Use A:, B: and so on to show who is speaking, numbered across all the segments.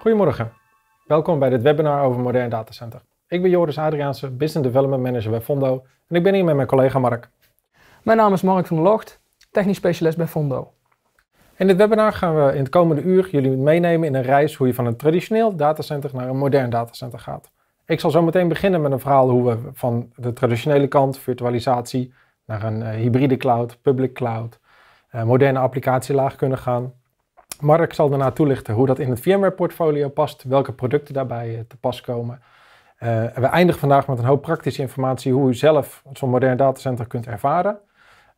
A: Goedemorgen. Welkom bij dit webinar over Modern Datacenter. Ik ben Joris Adriaanse, Business Development Manager bij Fondo en ik ben hier met mijn collega Mark. Mijn naam is Mark van der Locht, technisch specialist bij Fondo. In dit webinar gaan we in het komende uur jullie meenemen in een reis hoe je van een traditioneel datacenter naar een modern datacenter gaat. Ik zal zo meteen beginnen met een verhaal hoe we van de traditionele kant, virtualisatie, naar een eh, hybride cloud, public cloud, eh, moderne applicatielaag kunnen gaan. Mark zal daarna toelichten hoe dat in het VMware-portfolio past, welke producten daarbij eh, te pas komen. Eh, we eindigen vandaag met een hoop praktische informatie hoe u zelf zo'n modern datacenter kunt ervaren.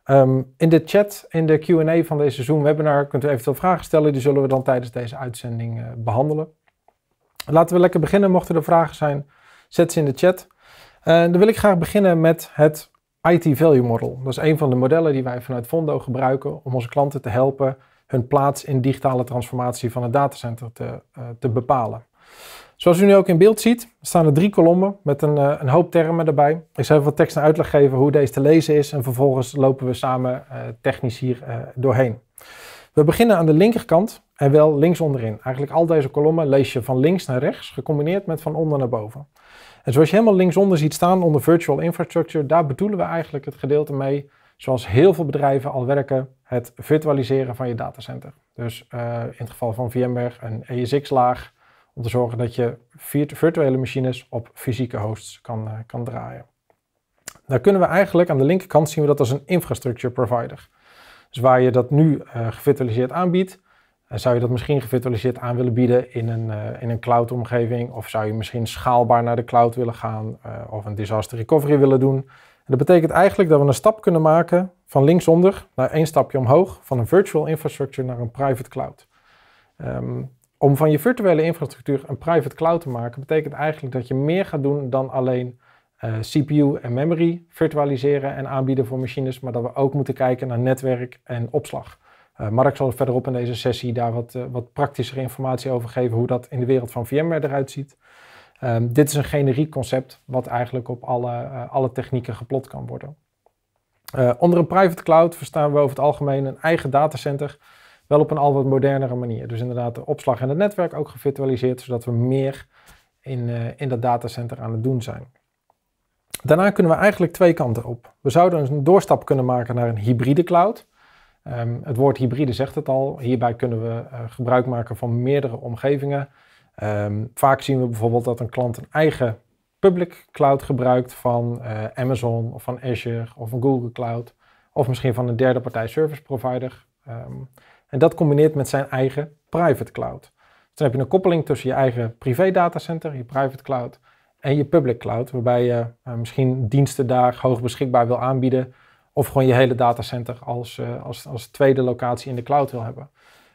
A: Ehm, in de chat, in de QA van deze Zoom-webinar, kunt u eventueel vragen stellen. Die zullen we dan tijdens deze uitzending eh, behandelen. Laten we lekker beginnen. Mochten er vragen zijn, zet ze in de chat. dan wil ik graag beginnen met het IT Value Model. Dat is een van de modellen die wij vanuit Fondo gebruiken om onze klanten te helpen hun plaats in digitale transformatie van het datacenter te, eh, te bepalen. Zoals u nu ook in beeld ziet, staan er drie kolommen met een, eh, een hoop termen erbij. Ik zal even wat tekst en uitleg geven hoe deze te lezen is en vervolgens lopen we samen eh, technisch hier doorheen. We beginnen aan de linkerkant en wel links onderin. Eigenlijk al deze kolommen lees je van links naar rechts, gecombineerd met van onder naar boven. En zoals je helemaal linksonder ziet staan onder Virtual Infrastructure, daar bedoelen we eigenlijk het gedeelte mee zoals heel veel bedrijven al werken, het virtualiseren van je datacenter. Dus eh, in het geval van VMware een ESX-laag om te zorgen dat je virtuele machines op fysieke hosts kan, eh, kan draaien. Dan kunnen we eigenlijk aan de linkerkant zien we dat als een infrastructure provider. Dus waar je dat nu eh, gevirtualiseerd aanbiedt, zou je dat misschien gevirtualiseerd aan willen bieden in een, in een cloud-omgeving? Of zou je misschien schaalbaar naar de cloud willen gaan? of een disaster recovery willen doen? dat betekent eigenlijk dat we een stap kunnen maken van linksonder naar één stapje omhoog, van een virtual infrastructure naar een private cloud. Ehm, om van je virtuele infrastructuur een private cloud te maken, betekent eigenlijk dat je meer gaat doen dan alleen eh, CPU en memory virtualiseren en aanbieden voor machines, maar dat we ook moeten kijken naar netwerk en opslag. Uh, Mark zal verderop in deze sessie daar wat, eh, wat praktischere informatie over geven hoe dat in de wereld van VMware eruit ziet. Ehm, dit is een generiek concept wat eigenlijk op alle, eh, alle technieken geplot kan worden. Eh, onder een private cloud verstaan we over het algemeen een eigen datacenter, wel op een al wat modernere manier. Dus inderdaad de opslag en het netwerk ook gevirtualiseerd, zodat we meer in, eh, in dat datacenter aan het doen zijn. Daarna kunnen we eigenlijk twee kanten op. We zouden een doorstap kunnen maken naar een hybride cloud. Ehm, het woord hybride zegt het al. Hierbij kunnen we gebruik maken van meerdere omgevingen. Ehm, vaak zien we bijvoorbeeld dat een klant een eigen public cloud gebruikt van eh, Amazon of van Azure of van Google Cloud of misschien van een derde partij service provider. Ehm, en dat combineert met zijn eigen private cloud. Dus dan heb je een koppeling tussen je eigen privé datacenter, je private cloud en je public cloud, waarbij je eh, misschien diensten daar hoog beschikbaar wil aanbieden of gewoon je hele datacenter als, eh, als, als tweede locatie in de cloud wil hebben.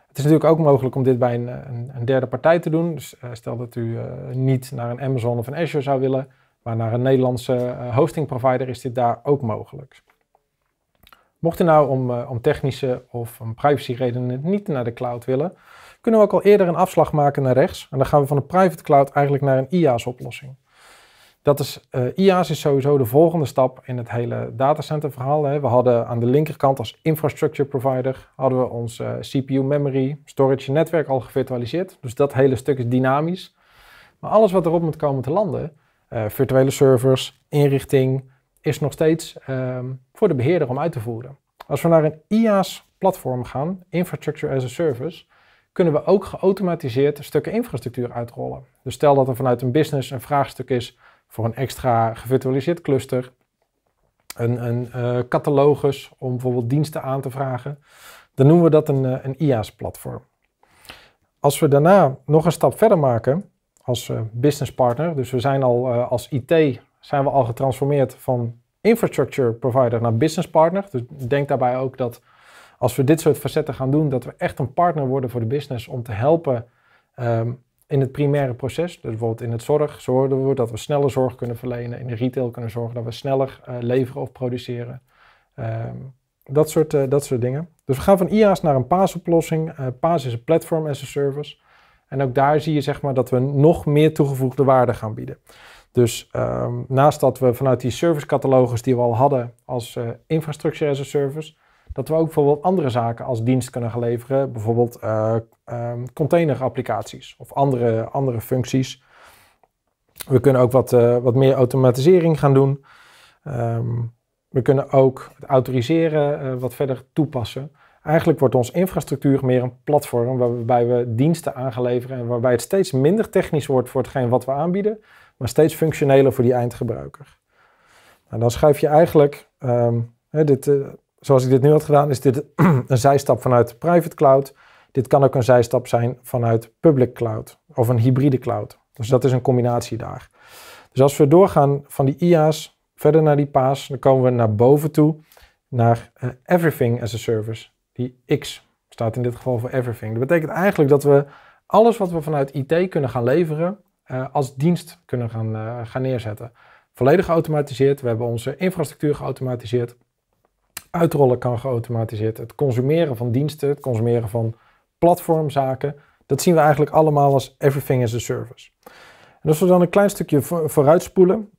A: Het is natuurlijk ook mogelijk om dit bij een, eh, een, derde partij te doen. Dus eh, stel dat u eh, niet naar een Amazon of een Azure zou willen, maar naar een Nederlandse hosting provider is dit daar ook mogelijk. Mocht u nou om, om technische of om privacyredenen niet naar de cloud willen, kunnen we ook al eerder een afslag maken naar rechts. En dan gaan we van de private cloud eigenlijk naar een IaaS-oplossing. Dat is, uh, eh, IaaS is sowieso de volgende stap in het hele datacenter verhaal. Hè. We hadden aan de linkerkant als infrastructure provider hadden we ons eh, CPU, memory, storage netwerk al gevirtualiseerd. Dus dat hele stuk is dynamisch. Maar alles wat erop moet komen te landen, eh, virtuele servers, inrichting, is nog steeds ehm, voor de beheerder om uit te voeren. Als we naar een IaaS platform gaan, infrastructure as a service, kunnen we ook geautomatiseerd stukken infrastructuur uitrollen. Dus stel dat er vanuit een business een vraagstuk is voor een extra gevirtualiseerd cluster, een, een eh, catalogus om bijvoorbeeld diensten aan te vragen, dan noemen we dat een, eh, een IaaS-platform. Als we daarna nog een stap verder maken als uh, business partner, dus we zijn al als IT zijn we al getransformeerd van infrastructure provider naar business partner. Dus denk daarbij ook dat als we dit soort facetten gaan doen, dat we echt een partner worden voor de business om te helpen ehm, in het primaire proces. Dus bijvoorbeeld in het zorg zorgen we dat we sneller zorg kunnen verlenen. In de retail kunnen zorgen dat we sneller eh, leveren of produceren. Ehm, dat, soort, eh, dat soort dingen. Dus we gaan van IaaS naar een PaaS-oplossing. Eh, PaaS is een platform as a service. En ook daar zie je zeg maar, dat we nog meer toegevoegde waarde gaan bieden. Dus ehm, naast dat we vanuit die we al hadden als infrastructure as a service, dat we ook bijvoorbeeld andere zaken als dienst kunnen gaan leveren. Bijvoorbeeld eh, ehm, containerapplicaties of andere, andere functies. We kunnen ook wat, eh, wat meer automatisering gaan doen. Ehm, we kunnen ook het autoriseren eh, wat verder toepassen. Eigenlijk wordt onze infrastructuur meer een platform waarbij we diensten aangeleveren en waarbij het steeds minder technisch wordt voor hetgeen wat we aanbieden, maar steeds functioneler voor die eindgebruiker. Nou, dan schuif je eigenlijk ehm, dit, zoals ik dit nu had gedaan, is dit een zijstap vanuit private cloud. Dit kan ook een zijstap zijn vanuit public cloud of een hybride cloud. Dus dat is een combinatie daar. Dus als we doorgaan van die IA's verder naar die PaaS, dan komen we naar boven toe, naar eh, Everything as a Service. Die X staat in dit geval voor Everything. Dat betekent eigenlijk dat we alles wat we vanuit IT kunnen gaan leveren, eh, als dienst kunnen gaan, eh, gaan neerzetten. Volledig geautomatiseerd. We hebben onze infrastructuur geautomatiseerd uitrollen kan geautomatiseerd. Het consumeren van diensten, het consumeren van platformzaken. Dat zien we eigenlijk allemaal als everything as a service. En als we dan een klein stukje vooruitspoelen,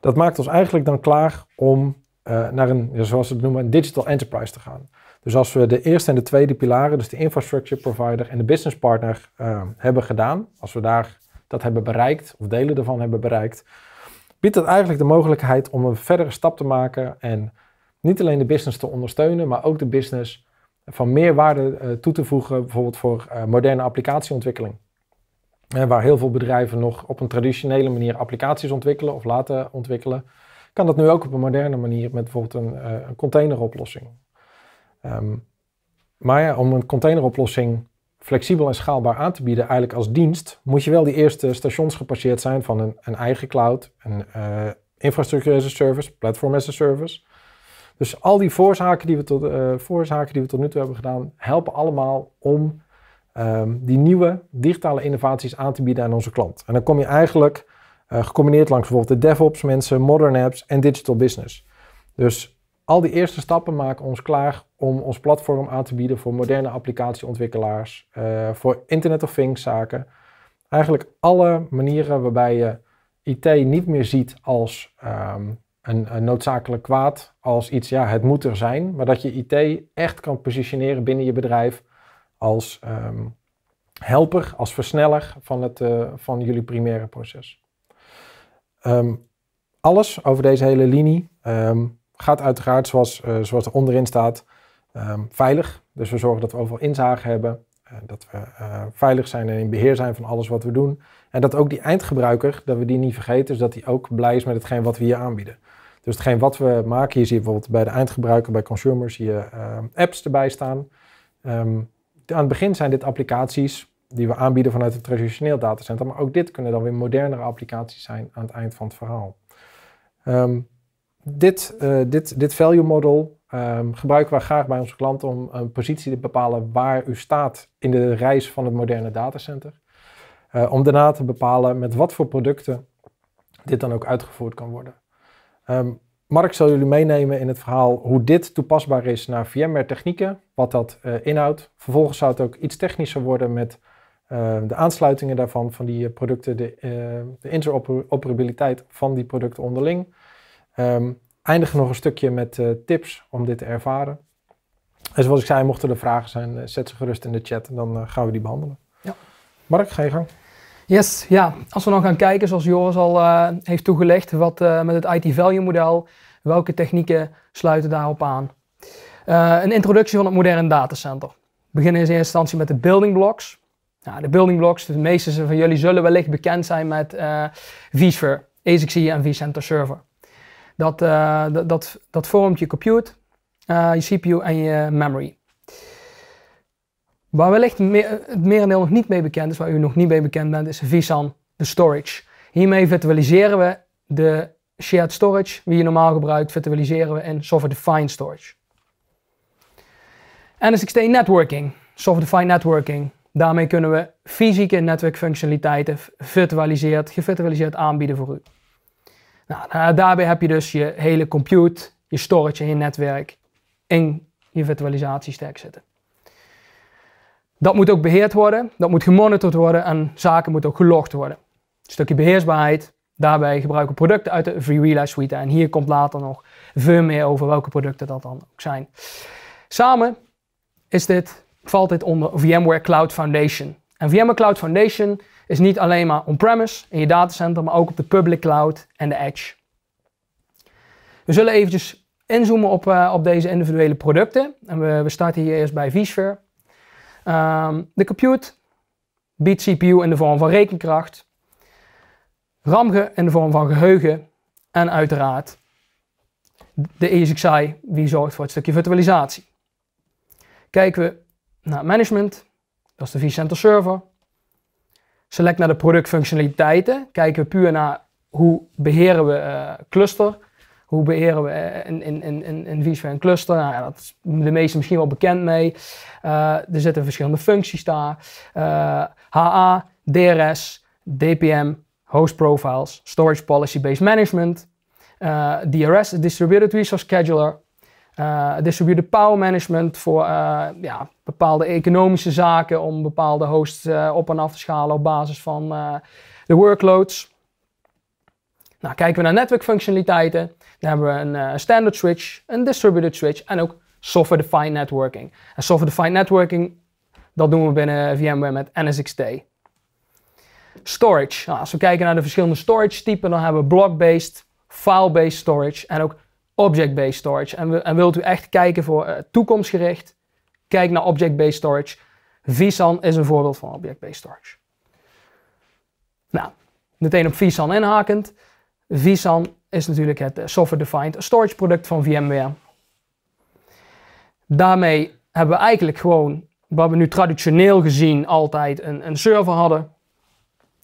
A: dat maakt ons eigenlijk dan klaar om eh, naar een, zoals we het noemen, een digital enterprise te gaan. Dus als we de eerste en de tweede pilaren, dus de infrastructure provider en de business partner, eh, hebben gedaan, als we daar dat hebben bereikt, of delen daarvan hebben bereikt, biedt dat eigenlijk de mogelijkheid om een verdere stap te maken en niet alleen de business te ondersteunen, maar ook de business van meer waarde eh, toe te voegen, bijvoorbeeld voor eh, moderne applicatieontwikkeling. waar heel veel bedrijven nog op een traditionele manier applicaties ontwikkelen of laten ontwikkelen, kan dat nu ook op een moderne manier met bijvoorbeeld een, eh, een containeroplossing. Ehm, maar ja, om een containeroplossing flexibel en schaalbaar aan te bieden, eigenlijk als dienst, moet je wel die eerste stations gepasseerd zijn van een, een eigen cloud, een uh, infrastructure as a service, platform as a service. Dus al die voorzaken die we tot, eh, die we tot nu toe hebben gedaan, helpen allemaal om ehm, die nieuwe digitale innovaties aan te bieden aan onze klant. En dan kom je eigenlijk eh, gecombineerd langs bijvoorbeeld de DevOps mensen, Modern Apps en Digital Business. Dus al die eerste stappen maken ons klaar om ons platform aan te bieden voor moderne applicatieontwikkelaars, eh, voor Internet of Things zaken. Eigenlijk alle manieren waarbij je IT niet meer ziet als ehm, een, een, noodzakelijk kwaad als iets, ja, het moet er zijn, maar dat je IT echt kan positioneren binnen je bedrijf als ehm, helper, als versneller van, het, eh, van jullie primaire proces. Ehm, alles over deze hele linie ehm, gaat uiteraard, zoals, eh, zoals er onderin staat, veilig. Dus we zorgen dat we overal inzage hebben, eh, dat we veilig zijn en in beheer zijn van alles wat we doen. En dat ook die eindgebruiker, dat we die niet vergeten, dus dat die ook blij is met hetgeen wat we hier aanbieden. Dus hetgeen wat we maken, hier zie je bijvoorbeeld bij de eindgebruiker, bij consumers, zie je eh, apps erbij staan. Ehm, aan het begin zijn dit applicaties die we aanbieden vanuit het traditioneel datacenter, maar ook dit kunnen dan weer modernere applicaties zijn aan het eind van het verhaal. Ehm, dit, eh, dit, dit value model ehm, gebruiken we graag bij onze klanten om een positie te bepalen waar u staat in de reis van het moderne datacenter. Eh, om daarna te bepalen met wat voor producten dit dan ook uitgevoerd kan worden. Um, Mark zal jullie meenemen in het verhaal hoe dit toepasbaar is naar VMware technieken, wat dat eh, inhoudt. Vervolgens zou het ook iets technischer worden met ehm, de aansluitingen daarvan, van die eh, producten, de, ehm, de interoperabiliteit van die producten onderling. Um, eindigen nog een stukje met eh, tips om dit te ervaren. En zoals ik zei, mochten er vragen zijn, zet ze gerust in de chat en dan gaan we die behandelen. Ja.
B: Mark, ga je gang. Yes, ja. Als we dan gaan kijken, zoals Joris al eh, heeft toegelicht, wat eh, met het IT-value-model, welke technieken sluiten daarop aan? Eh, een introductie van het moderne datacenter. We beginnen in eerste instantie met de building blocks. Nou, de building blocks, de meeste van jullie zullen wellicht bekend zijn met vSphere, ASICC en vCenter Server. Dat, dat, dat, dat vormt je compute, je CPU en je memory. Waar wellicht het merendeel nog niet mee bekend is, waar u nog niet mee bekend bent, is Visan, de storage. Hiermee virtualiseren we de shared storage, wie je normaal gebruikt, virtualiseren we in software-defined storage. NSXT networking, software-defined networking. Daarmee kunnen we fysieke netwerkfunctionaliteiten virtualiseerd, gevirtualiseerd aanbieden voor u. Nou, eh, daarbij heb je dus je hele compute, je storage en je netwerk in je virtualisatiestack zitten. Dat moet ook beheerd worden, dat moet gemonitord worden en zaken moeten ook gelogd worden. Een stukje beheersbaarheid, daarbij gebruiken producten uit de Free Realize Suite. En hier komt later nog veel meer over welke producten dat dan ook zijn. Samen is dit, valt dit onder VMware Cloud Foundation. En VMware Cloud Foundation is niet alleen maar on-premise in je datacenter, maar ook op de public cloud en de edge. We zullen eventjes inzoomen op, eh, op deze individuele producten. En we, we starten hier eerst bij vSphere. Ehm, de compute biedt CPU in de vorm van rekenkracht, RAM in de vorm van geheugen en uiteraard de ESXi die zorgt voor het stukje virtualisatie. Kijken we naar management, dat is de vCenter server. Select naar de productfunctionaliteiten, kijken we puur naar hoe beheren we uh, cluster hoe beheren we eh, een, een, een, een cluster? Nou, ja, dat is de meest misschien wel bekend mee. Eh, er zitten verschillende functies daar. HA, eh, DRS, DPM, host profiles, storage policy based management, uh, DRS, distributed resource scheduler, distributed power management voor ja, bepaalde economische zaken om bepaalde hosts op en af te schalen op basis van de workloads. Nou, kijken we naar netwerkfunctionaliteiten. Dan hebben we eh, een standard switch, een distributed switch en ook software-defined networking. En software-defined networking, dat doen we binnen VMware met NSXT. Storage. Nou, als we kijken naar de verschillende storage typen, dan hebben we block-based, file-based storage en ook object-based storage. En, en, wilt u echt kijken voor eh, toekomstgericht, kijk naar object-based storage. vSAN is een voorbeeld van object-based storage. Nou, meteen op vSAN inhakend vSAN is natuurlijk het eh, software-defined storage product van VMware. Daarmee hebben we eigenlijk gewoon wat we nu traditioneel gezien altijd een, een server hadden.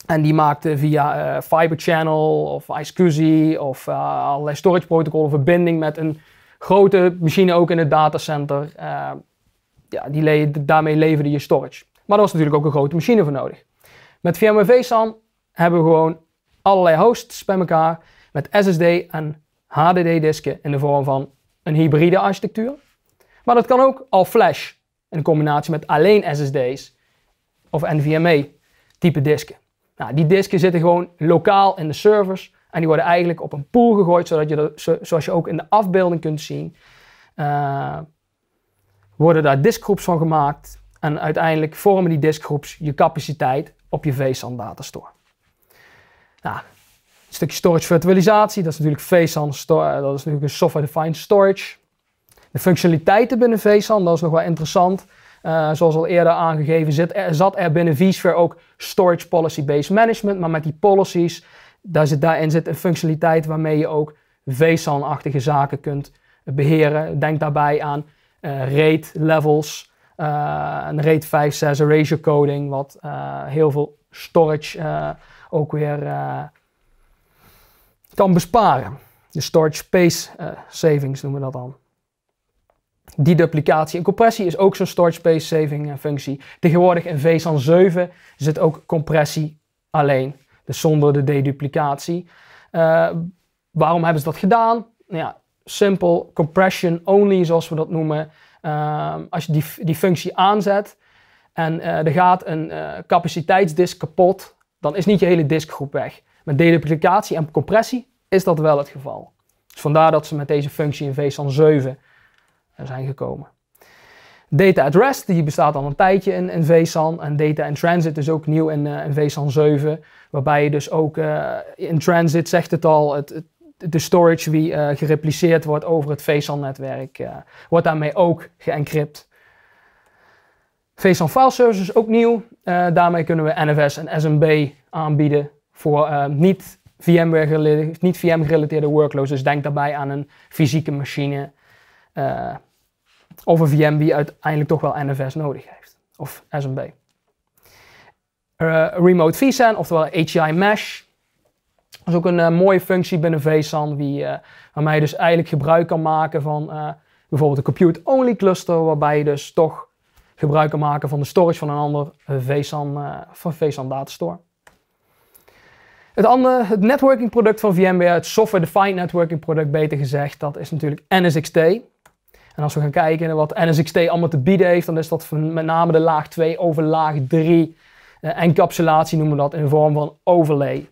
B: En die maakte via uh, Fiber Channel of iSCSI of eh, allerlei storage protocollen verbinding met een grote machine ook in het datacenter. ja, die daarmee leverde je storage. Maar er was natuurlijk ook een grote machine voor nodig. Met VMware VSAN hebben we gewoon allerlei hosts bij elkaar met SSD en HDD-disken in de vorm van een hybride architectuur. Maar dat kan ook al flash in combinatie met alleen SSD's of NVMe-type disken. Nou, die disken zitten gewoon lokaal in de servers en die worden eigenlijk op een pool gegooid, zodat je zoals je ook in de afbeelding kunt zien, eh, worden daar diskgroeps van gemaakt en uiteindelijk vormen die diskgroeps je capaciteit op je vSAN datastore. Nou, een stukje storage virtualisatie, dat is natuurlijk VSAN, eh, dat is natuurlijk een software-defined storage. De functionaliteiten binnen VSAN, dat is nog wel interessant. Eh, zoals al eerder aangegeven, zit er, zat er binnen vSphere ook storage policy-based management, maar met die policies, daar zit, daarin zit een functionaliteit waarmee je ook VSAN-achtige zaken kunt beheren. Denk daarbij aan eh, rate levels, eh, een RAID 5, 6 erasure coding, wat eh, heel veel storage eh, ook weer kan besparen. De storage space savings noemen we dat dan. Die duplicatie en compressie is ook zo'n storage space saving functie. Tegenwoordig in VSAN 7 zit ook compressie alleen, dus zonder de deduplicatie. waarom hebben ze dat gedaan? Nou ja, simpel compression only, zoals we dat noemen. Ehm, als je die, die functie aanzet en eh, er gaat een eh, capaciteitsdisk kapot, dan is niet je hele diskgroep weg. Met deduplicatie en compressie is dat wel het geval. Dus vandaar dat ze met deze functie in VSAN 7 eh, zijn gekomen. Data at rest, die bestaat al een tijdje in, in VSAN. En data in transit is ook nieuw in, uh, in VSAN 7. Waarbij je dus ook in transit, zegt het al, het de storage die eh, gerepliceerd wordt over het VSAN-netwerk, eh, wordt daarmee ook geencrypt. VSAN File Service is ook nieuw. Eh, daarmee kunnen we NFS en SMB aanbieden voor niet VM-gerelateerde niet VM workloads. Dus denk daarbij aan een fysieke machine of een VM die uiteindelijk toch wel NFS nodig heeft, of SMB. remote vSAN, oftewel HCI Mesh, dat is ook een eh, mooie functie binnen VSAN, eh, waarmee je dus eigenlijk gebruik kan maken van eh, bijvoorbeeld een compute-only cluster, waarbij je dus toch gebruik kan maken van de storage van een ander VSAN, van VSAN datastore. Het, andere, het networking product van VMware, het software defined networking product beter gezegd, dat is natuurlijk NSXT. En als we gaan kijken naar wat NSXT allemaal te bieden heeft, dan is dat met name de laag 2 over laag 3 encapsulatie noemen we dat in de vorm van overlay.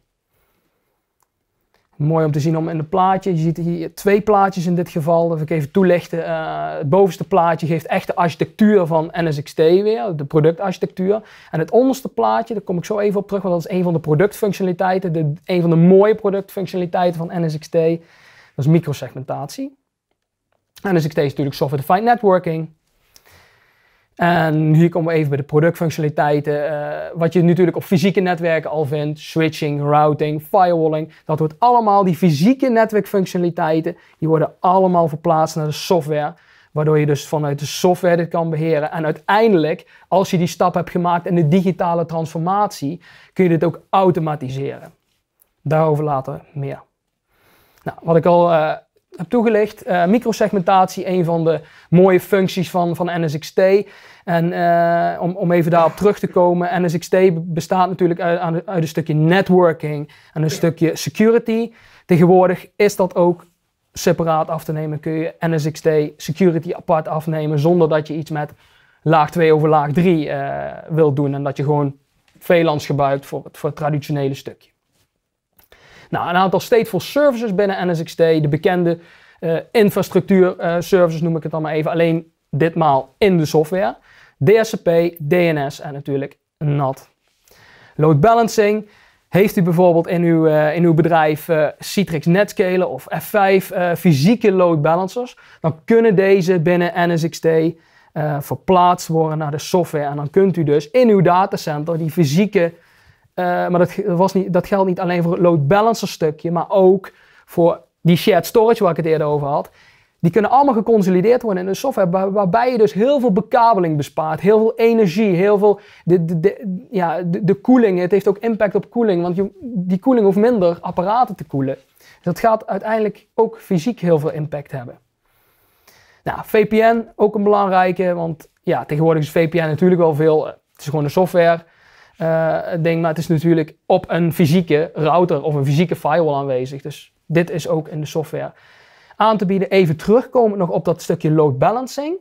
B: Mooi om te zien om in het plaatje. Je ziet hier twee plaatjes in dit geval. Dat ik even toelichten eh, het bovenste plaatje geeft echt de architectuur van NSXT weer. De productarchitectuur. En het onderste plaatje, daar kom ik zo even op terug. Want dat is een van de productfunctionaliteiten. De, een van de mooie productfunctionaliteiten van NSXT. Dat is microsegmentatie. NSXT is natuurlijk software-defined networking. En hier komen we even bij de productfunctionaliteiten. Eh, wat je natuurlijk op fysieke netwerken al vindt. Switching, routing, firewalling. Dat wordt allemaal die fysieke netwerkfunctionaliteiten. Die worden allemaal verplaatst naar de software. Waardoor je dus vanuit de software dit kan beheren. En uiteindelijk, als je die stap hebt gemaakt in de digitale transformatie, kun je dit ook automatiseren. Daarover later meer. Nou, wat ik al eh, heb toegelicht. Uh, eh, microsegmentatie, een van de mooie functies van, van NSXT. En eh, om, om even daarop terug te komen, NSXT bestaat natuurlijk uit, uit een stukje networking en een stukje security. Tegenwoordig is dat ook separaat af te nemen. Kun je NSXT security apart afnemen zonder dat je iets met laag 2 over laag 3 uh, eh, wilt doen. En dat je gewoon VLANs gebruikt voor het, voor het traditionele stukje. Nou, een aantal stateful services binnen NSXT, de bekende uh, infrastructuur eh, services noem ik het dan maar even, alleen ditmaal in de software. DSCP, DNS en natuurlijk NAT. Load balancing. Heeft u bijvoorbeeld in uw, eh, in uw bedrijf Citrix Netscaler of F5 fysieke load balancers, dan kunnen deze binnen NSXT verplaatst worden naar de software. En dan kunt u dus in uw datacenter die fysieke eh, maar dat, was niet, dat geldt niet alleen voor het load balancer stukje, maar ook voor die shared storage waar ik het eerder over had. Die kunnen allemaal geconsolideerd worden in een software waarbij je dus heel veel bekabeling bespaart, heel veel energie, heel veel de, ja, de, de, koeling. Het heeft ook impact op koeling, want je, die koeling hoeft minder apparaten te koelen. Dus dat gaat uiteindelijk ook fysiek heel veel impact hebben. Nou, VPN ook een belangrijke, want ja, tegenwoordig is VPN natuurlijk wel veel. Eh, het is gewoon een software uh, eh, ding. Maar het is natuurlijk op een fysieke router of een fysieke firewall aanwezig. Dus dit is ook in de software aan te bieden. Even terugkomen nog op dat stukje load balancing.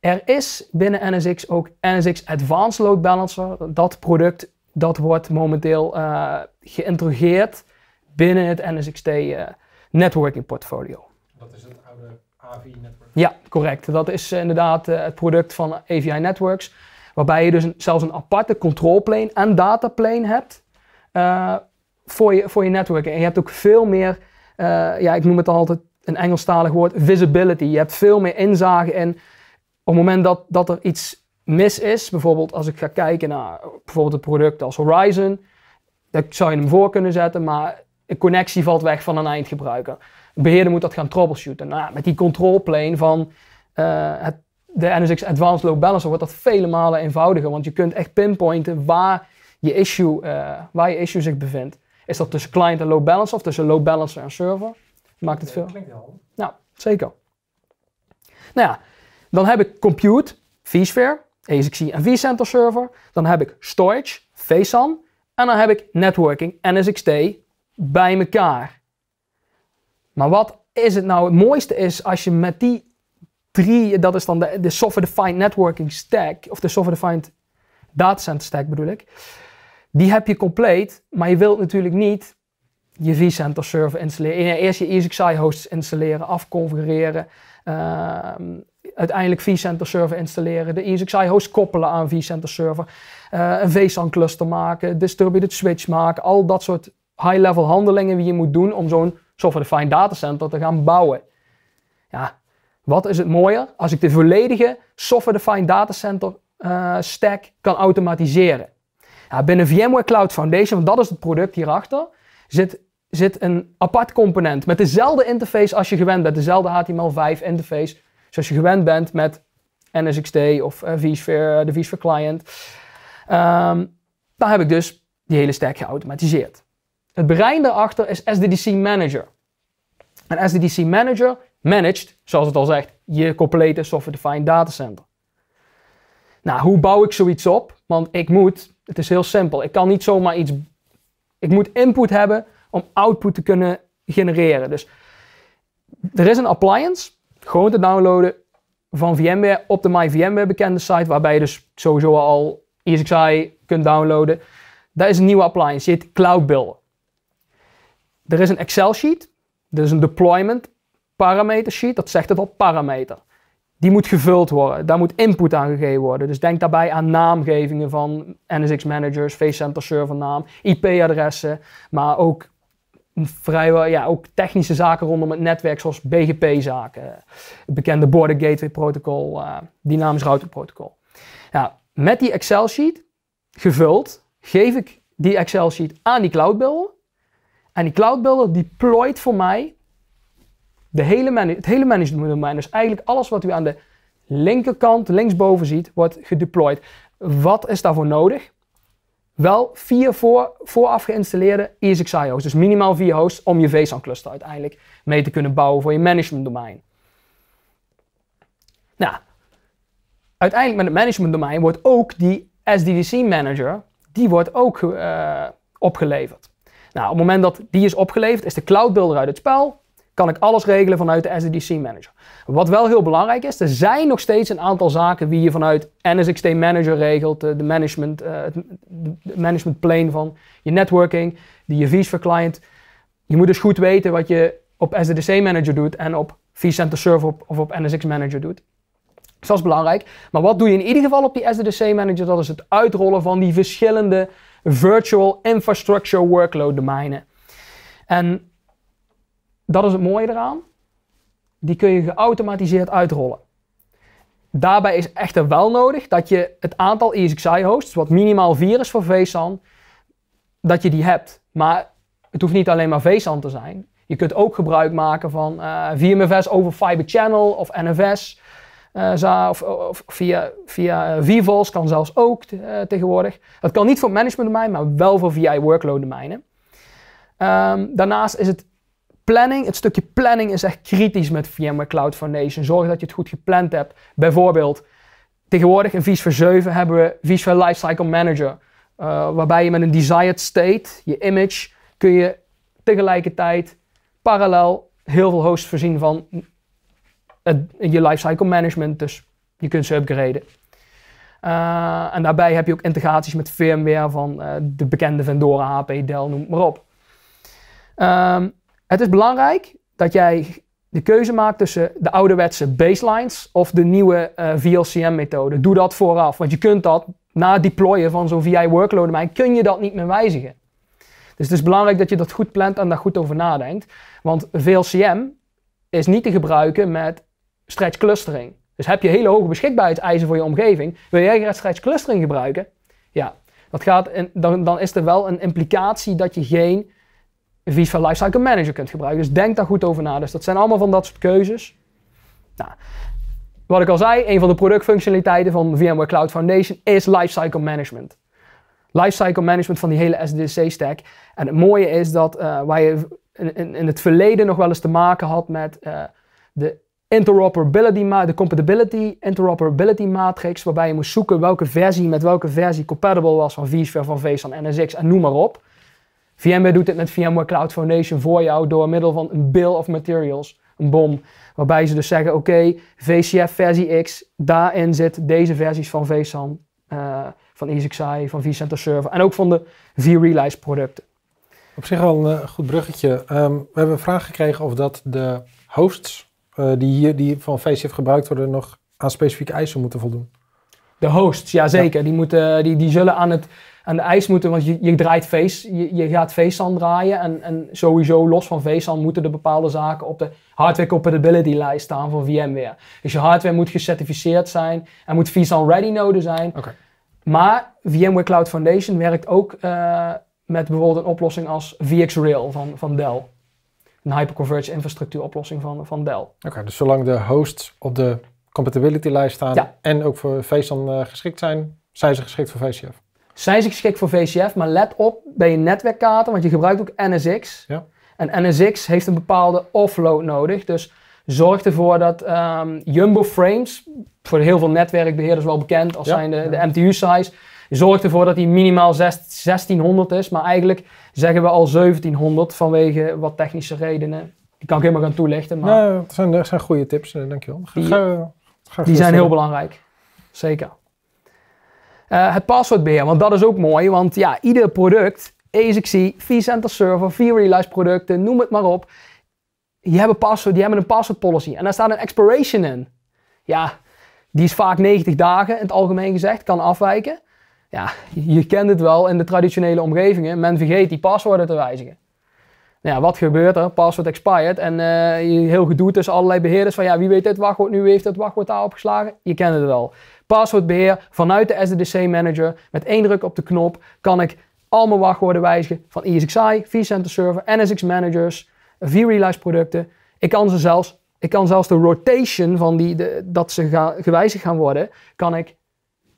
B: Er is binnen NSX ook NSX Advanced Load Balancer. Dat product dat wordt momenteel uh, eh, geïntegreerd binnen het NSXT uh, eh, networking portfolio.
A: Dat is het oude AVI netwerk.
B: Ja, correct. Dat is inderdaad het product van AVI Networks. Waarbij je dus zelfs een aparte control plane en data plane hebt eh, voor, je, voor je netwerken En je hebt ook veel meer, eh, ja, ik noem het altijd een Engelstalig woord, visibility. Je hebt veel meer inzage in op het moment dat, dat er iets mis is. Bijvoorbeeld als ik ga kijken naar bijvoorbeeld een product als Horizon. Dan zou je hem voor kunnen zetten, maar een connectie valt weg van een eindgebruiker. beheerder moet dat gaan troubleshooten. Nou, met die control plane van eh, het de NSX Advanced Load Balancer wordt dat vele malen eenvoudiger. Want je kunt echt pinpointen waar je issue, eh, waar je issue zich bevindt. Is dat tussen client en load balancer of tussen load balancer en server? Maakt het veel? Klinkt wel. Nou, zeker. Nou ja, dan heb ik compute, vSphere, ASXC en vCenter server. Dan heb ik storage, VSAN. En dan heb ik networking, NSXT, bij elkaar. Maar wat is het nou? Het mooiste is als je met die Drie, dat is dan de, de software-defined networking stack, of de software-defined datacenter stack bedoel ik. Die heb je compleet, maar je wilt natuurlijk niet je vCenter server installeren. Eerst je ESXi hosts installeren, afconfigureren. uiteindelijk ehm, uiteindelijk vCenter server installeren, de ESXi host koppelen aan vCenter server, uh, een vSAN cluster maken, distributed switch maken, al dat soort high-level handelingen die je moet doen om zo'n software-defined datacenter te gaan bouwen. Ja, wat is het mooier als ik de volledige software-defined datacenter eh, stack kan automatiseren? Nou, binnen VMware Cloud Foundation, want dat is het product hierachter, zit, zit een apart component met dezelfde interface als je gewend bent, dezelfde HTML5 interface zoals je gewend bent met NSXT of uh, vSphere, eh, de vSphere client. Um, ehm, daar heb ik dus die hele stack geautomatiseerd. Het brein daarachter is SDDC Manager. En SDDC Manager managed, zoals het al zegt, je complete software-defined datacenter. Nou, hoe bouw ik zoiets op? Want ik moet, het is heel simpel, ik kan niet zomaar iets, ik moet input hebben om output te kunnen genereren. Dus er is een appliance, gewoon te downloaden van VMware op de MyVMware bekende site, waarbij je dus sowieso al ESXi kunt downloaden. Daar is een nieuwe appliance, je heet Cloud Builder. Er is een Excel sheet, Er is dus een deployment parameter sheet, dat zegt het al, parameter. Die moet gevuld worden, daar moet input aan gegeven worden. Dus denk daarbij aan naamgevingen van NSX managers, facecenter servernaam, IP-adressen, maar ook vrijwel ja, ook technische zaken rondom het netwerk, zoals BGP-zaken, het bekende Border Gateway Protocol, uh, eh, dynamisch routerprotocol. protocol. Ja, met die Excel-sheet gevuld, geef ik die Excel-sheet aan die cloud builder. En die cloud builder voor mij de hele het hele management domein, dus eigenlijk alles wat u aan de linkerkant, linksboven ziet, wordt gedeployed. Wat is daarvoor nodig? Wel vier voor, vooraf geïnstalleerde ESXi hosts, dus minimaal vier hosts om je vSAN cluster uiteindelijk mee te kunnen bouwen voor je management domein. Nou, uiteindelijk met het management domein wordt ook die SDDC manager, die wordt ook eh, opgeleverd. Nou, op het moment dat die is opgeleverd, is de cloud builder uit het spel kan ik alles regelen vanuit de SDDC Manager. Wat wel heel belangrijk is, er zijn nog steeds een aantal zaken die je vanuit NSXT Manager regelt, eh, de management, uh, management plane van je networking, die je v's voor client. Je moet dus goed weten wat je op SDDC Manager doet en op vCenter Server of op NSX Manager doet. Dus dat is belangrijk. Maar wat doe je in ieder geval op die SDDC Manager? Dat is het uitrollen van die verschillende virtual infrastructure workload domeinen. En dat is het mooie eraan. Die kun je geautomatiseerd uitrollen. Daarbij is echter wel nodig dat je het aantal ESXi-hosts, wat minimaal vier is voor vSAN, dat je die hebt. Maar het hoeft niet alleen maar vSAN te zijn. Je kunt ook gebruik maken van uh, eh, VMFS over Fiber Channel of NFS. Eh, of, of, via, via eh, VVols kan zelfs ook tegenwoordig. Dat kan niet voor management domein, maar wel voor VI workload domeinen. Ehm, daarnaast is het planning, het stukje planning is echt kritisch met VMware Cloud Foundation. Zorg dat je het goed gepland hebt. Bijvoorbeeld, tegenwoordig in VSphere 7 hebben we VSphere Lifecycle Manager. Eh, waarbij je met een desired state, je image, kun je tegelijkertijd parallel heel veel hosts voorzien van het, je lifecycle management. Dus je kunt ze upgraden. Eh, en daarbij heb je ook integraties met firmware van eh, de bekende Vendora HP, Dell, noem maar op. Ehm, het is belangrijk dat jij de keuze maakt tussen de ouderwetse baselines of de nieuwe uh, eh, VLCM-methode. Doe dat vooraf, want je kunt dat na het deployen van zo'n VI workload mijn kun je dat niet meer wijzigen. Dus het is belangrijk dat je dat goed plant en daar goed over nadenkt. Want VLCM is niet te gebruiken met stretch clustering. Dus heb je hele hoge beschikbaarheidseisen voor je omgeving, wil jij graag stretch clustering gebruiken? Ja, dat gaat in, dan, dan is er wel een implicatie dat je geen Viva Lifecycle Manager kunt gebruiken. Dus denk daar goed over na. Dus dat zijn allemaal van dat soort keuzes. Nou, wat ik al zei, een van de productfunctionaliteiten van VMware Cloud Foundation is Lifecycle Management. Lifecycle Management van die hele SDC-stack. En het mooie is dat uh, waar je in, in, het verleden nog wel eens te maken had met eh, de interoperability, de compatibility interoperability matrix, waarbij je moest zoeken welke versie met welke versie compatible was van vSphere, van VSAN, NSX en noem maar op. VMware doet dit met VMware Cloud Foundation voor jou door middel van een bill of materials, een bom, waarbij ze dus zeggen, oké, VCF versie X, daarin zit deze versies van vSAN, eh, van ESXi, van vCenter Server en ook van de vRealize producten. Op zich al een eh, goed bruggetje. Ehm, we hebben een vraag gekregen of dat
A: de hosts eh, die hier die van VCF gebruikt worden nog aan specifieke eisen moeten
B: voldoen. De hosts, ja zeker. Die, moeten, die, die zullen aan het en de ijs moeten, want je, je draait face, je, je gaat face draaien. En, en sowieso los van face moeten er bepaalde zaken op de hardware compatibility lijst staan voor VMware. Dus je hardware moet gecertificeerd zijn en moet vSAN ready node zijn. Okay. Maar VMware Cloud Foundation werkt ook eh, met bijvoorbeeld een oplossing als VxRail van, van Dell. Een hyperconverged infrastructuur oplossing van, van Dell.
A: Oké, dus zolang de hosts op de compatibility lijst staan en
B: ook voor VSAN eh, geschikt zijn, zijn ze geschikt voor VCF? zijn ze geschikt voor VCF, maar let op bij je netwerkkater, want je gebruikt ook NSX. Ja. En NSX heeft een bepaalde offload nodig. Dus zorg ervoor dat ehm, Jumbo Frames, voor heel veel netwerkbeheerders wel bekend als zijn de, de MTU-size, Zorg ervoor dat die minimaal 1600 is. Maar eigenlijk zeggen we al 1700 vanwege wat technische redenen. Die kan ik helemaal gaan toelichten. Maar
A: nee, dat, zijn, zijn goede tips, eh, dankjewel. Ga, die, die zijn heel
B: belangrijk, zeker. Uh, het passwordbeheer, want dat is ook mooi. Want ja, ieder product, asic vCenter Server, vRealize producten, noem het maar op. Die hebben, password, die hebben een password policy. En daar staat een expiration in. Ja, die is vaak 90 dagen in het algemeen gezegd, kan afwijken. Ja, je kent het wel in de traditionele omgevingen. Men vergeet die paswoorden te wijzigen. Nou ja, wat gebeurt er? Password expired. En eh, heel gedoe tussen allerlei beheerders van ja, wie weet dit wachtwoord nu, wie heeft het wachtwoord daar opgeslagen? Je kent het wel. Passwordbeheer vanuit de SDDC Manager. Met één druk op de knop kan ik al mijn wachtwoorden wijzigen van ESXi, vCenter Server, NSX Managers, vRealize producten. Ik kan ze zelfs, ik kan zelfs de rotation van die, de, dat ze gewijzigd gaan worden, kan ik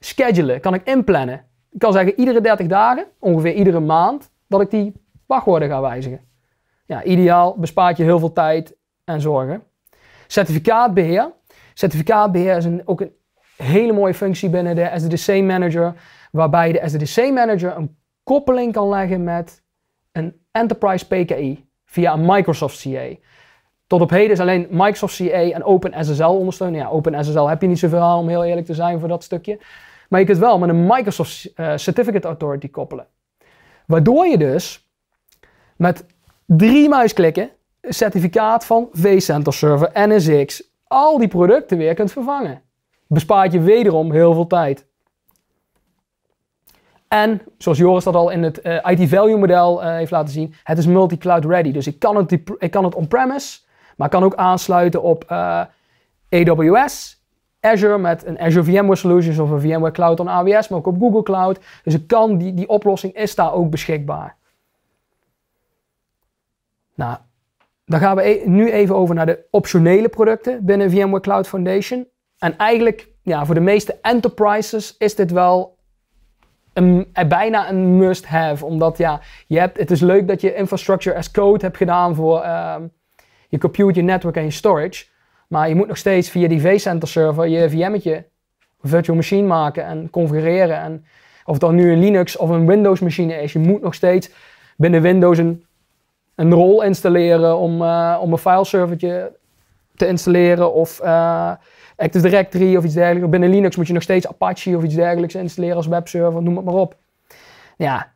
B: schedulen, kan ik inplannen. Ik kan zeggen iedere 30 dagen, ongeveer iedere maand, dat ik die wachtwoorden ga wijzigen. Ja, ideaal, bespaart je heel veel tijd en zorgen. Certificaatbeheer. Certificaatbeheer is een, ook een hele mooie functie binnen de SDDC Manager, waarbij de SDDC Manager een koppeling kan leggen met een Enterprise PKI via een Microsoft CA. Tot op heden is alleen Microsoft CA en OpenSSL ondersteund. Ja, OpenSSL heb je niet zoveel om heel eerlijk te zijn voor dat stukje. Maar je kunt wel met een Microsoft eh, Certificate Authority koppelen. Waardoor je dus met drie muisklikken een certificaat van vCenter Server, NSX, al die producten weer kunt vervangen bespaart je wederom heel veel tijd. En zoals Joris dat al in het eh, IT Value model eh, heeft laten zien, het is multi-cloud ready. Dus ik kan het, ik kan het on-premise, maar kan ook aansluiten op eh, AWS, Azure met een Azure VMware Solutions of een VMware Cloud on AWS, maar ook op Google Cloud. Dus ik kan, die, die oplossing is daar ook beschikbaar. Nou, dan gaan we e-, nu even over naar de optionele producten binnen VMware Cloud Foundation. En eigenlijk, ja, voor de meeste enterprises is dit wel een, eh, bijna een must-have. Omdat ja, je hebt, het is leuk dat je infrastructure as code hebt gedaan voor ehm, je compute, je network en je storage. Maar je moet nog steeds via die vCenter server je VM'tje, virtual machine maken en configureren. En of het dan nu een Linux of een Windows machine is, je moet nog steeds binnen Windows een, rol installeren om, eh, om een fileservertje te installeren. Of eh, Active Directory of iets dergelijks. Binnen Linux moet je nog steeds Apache of iets dergelijks installeren als webserver, noem het maar op. Ja,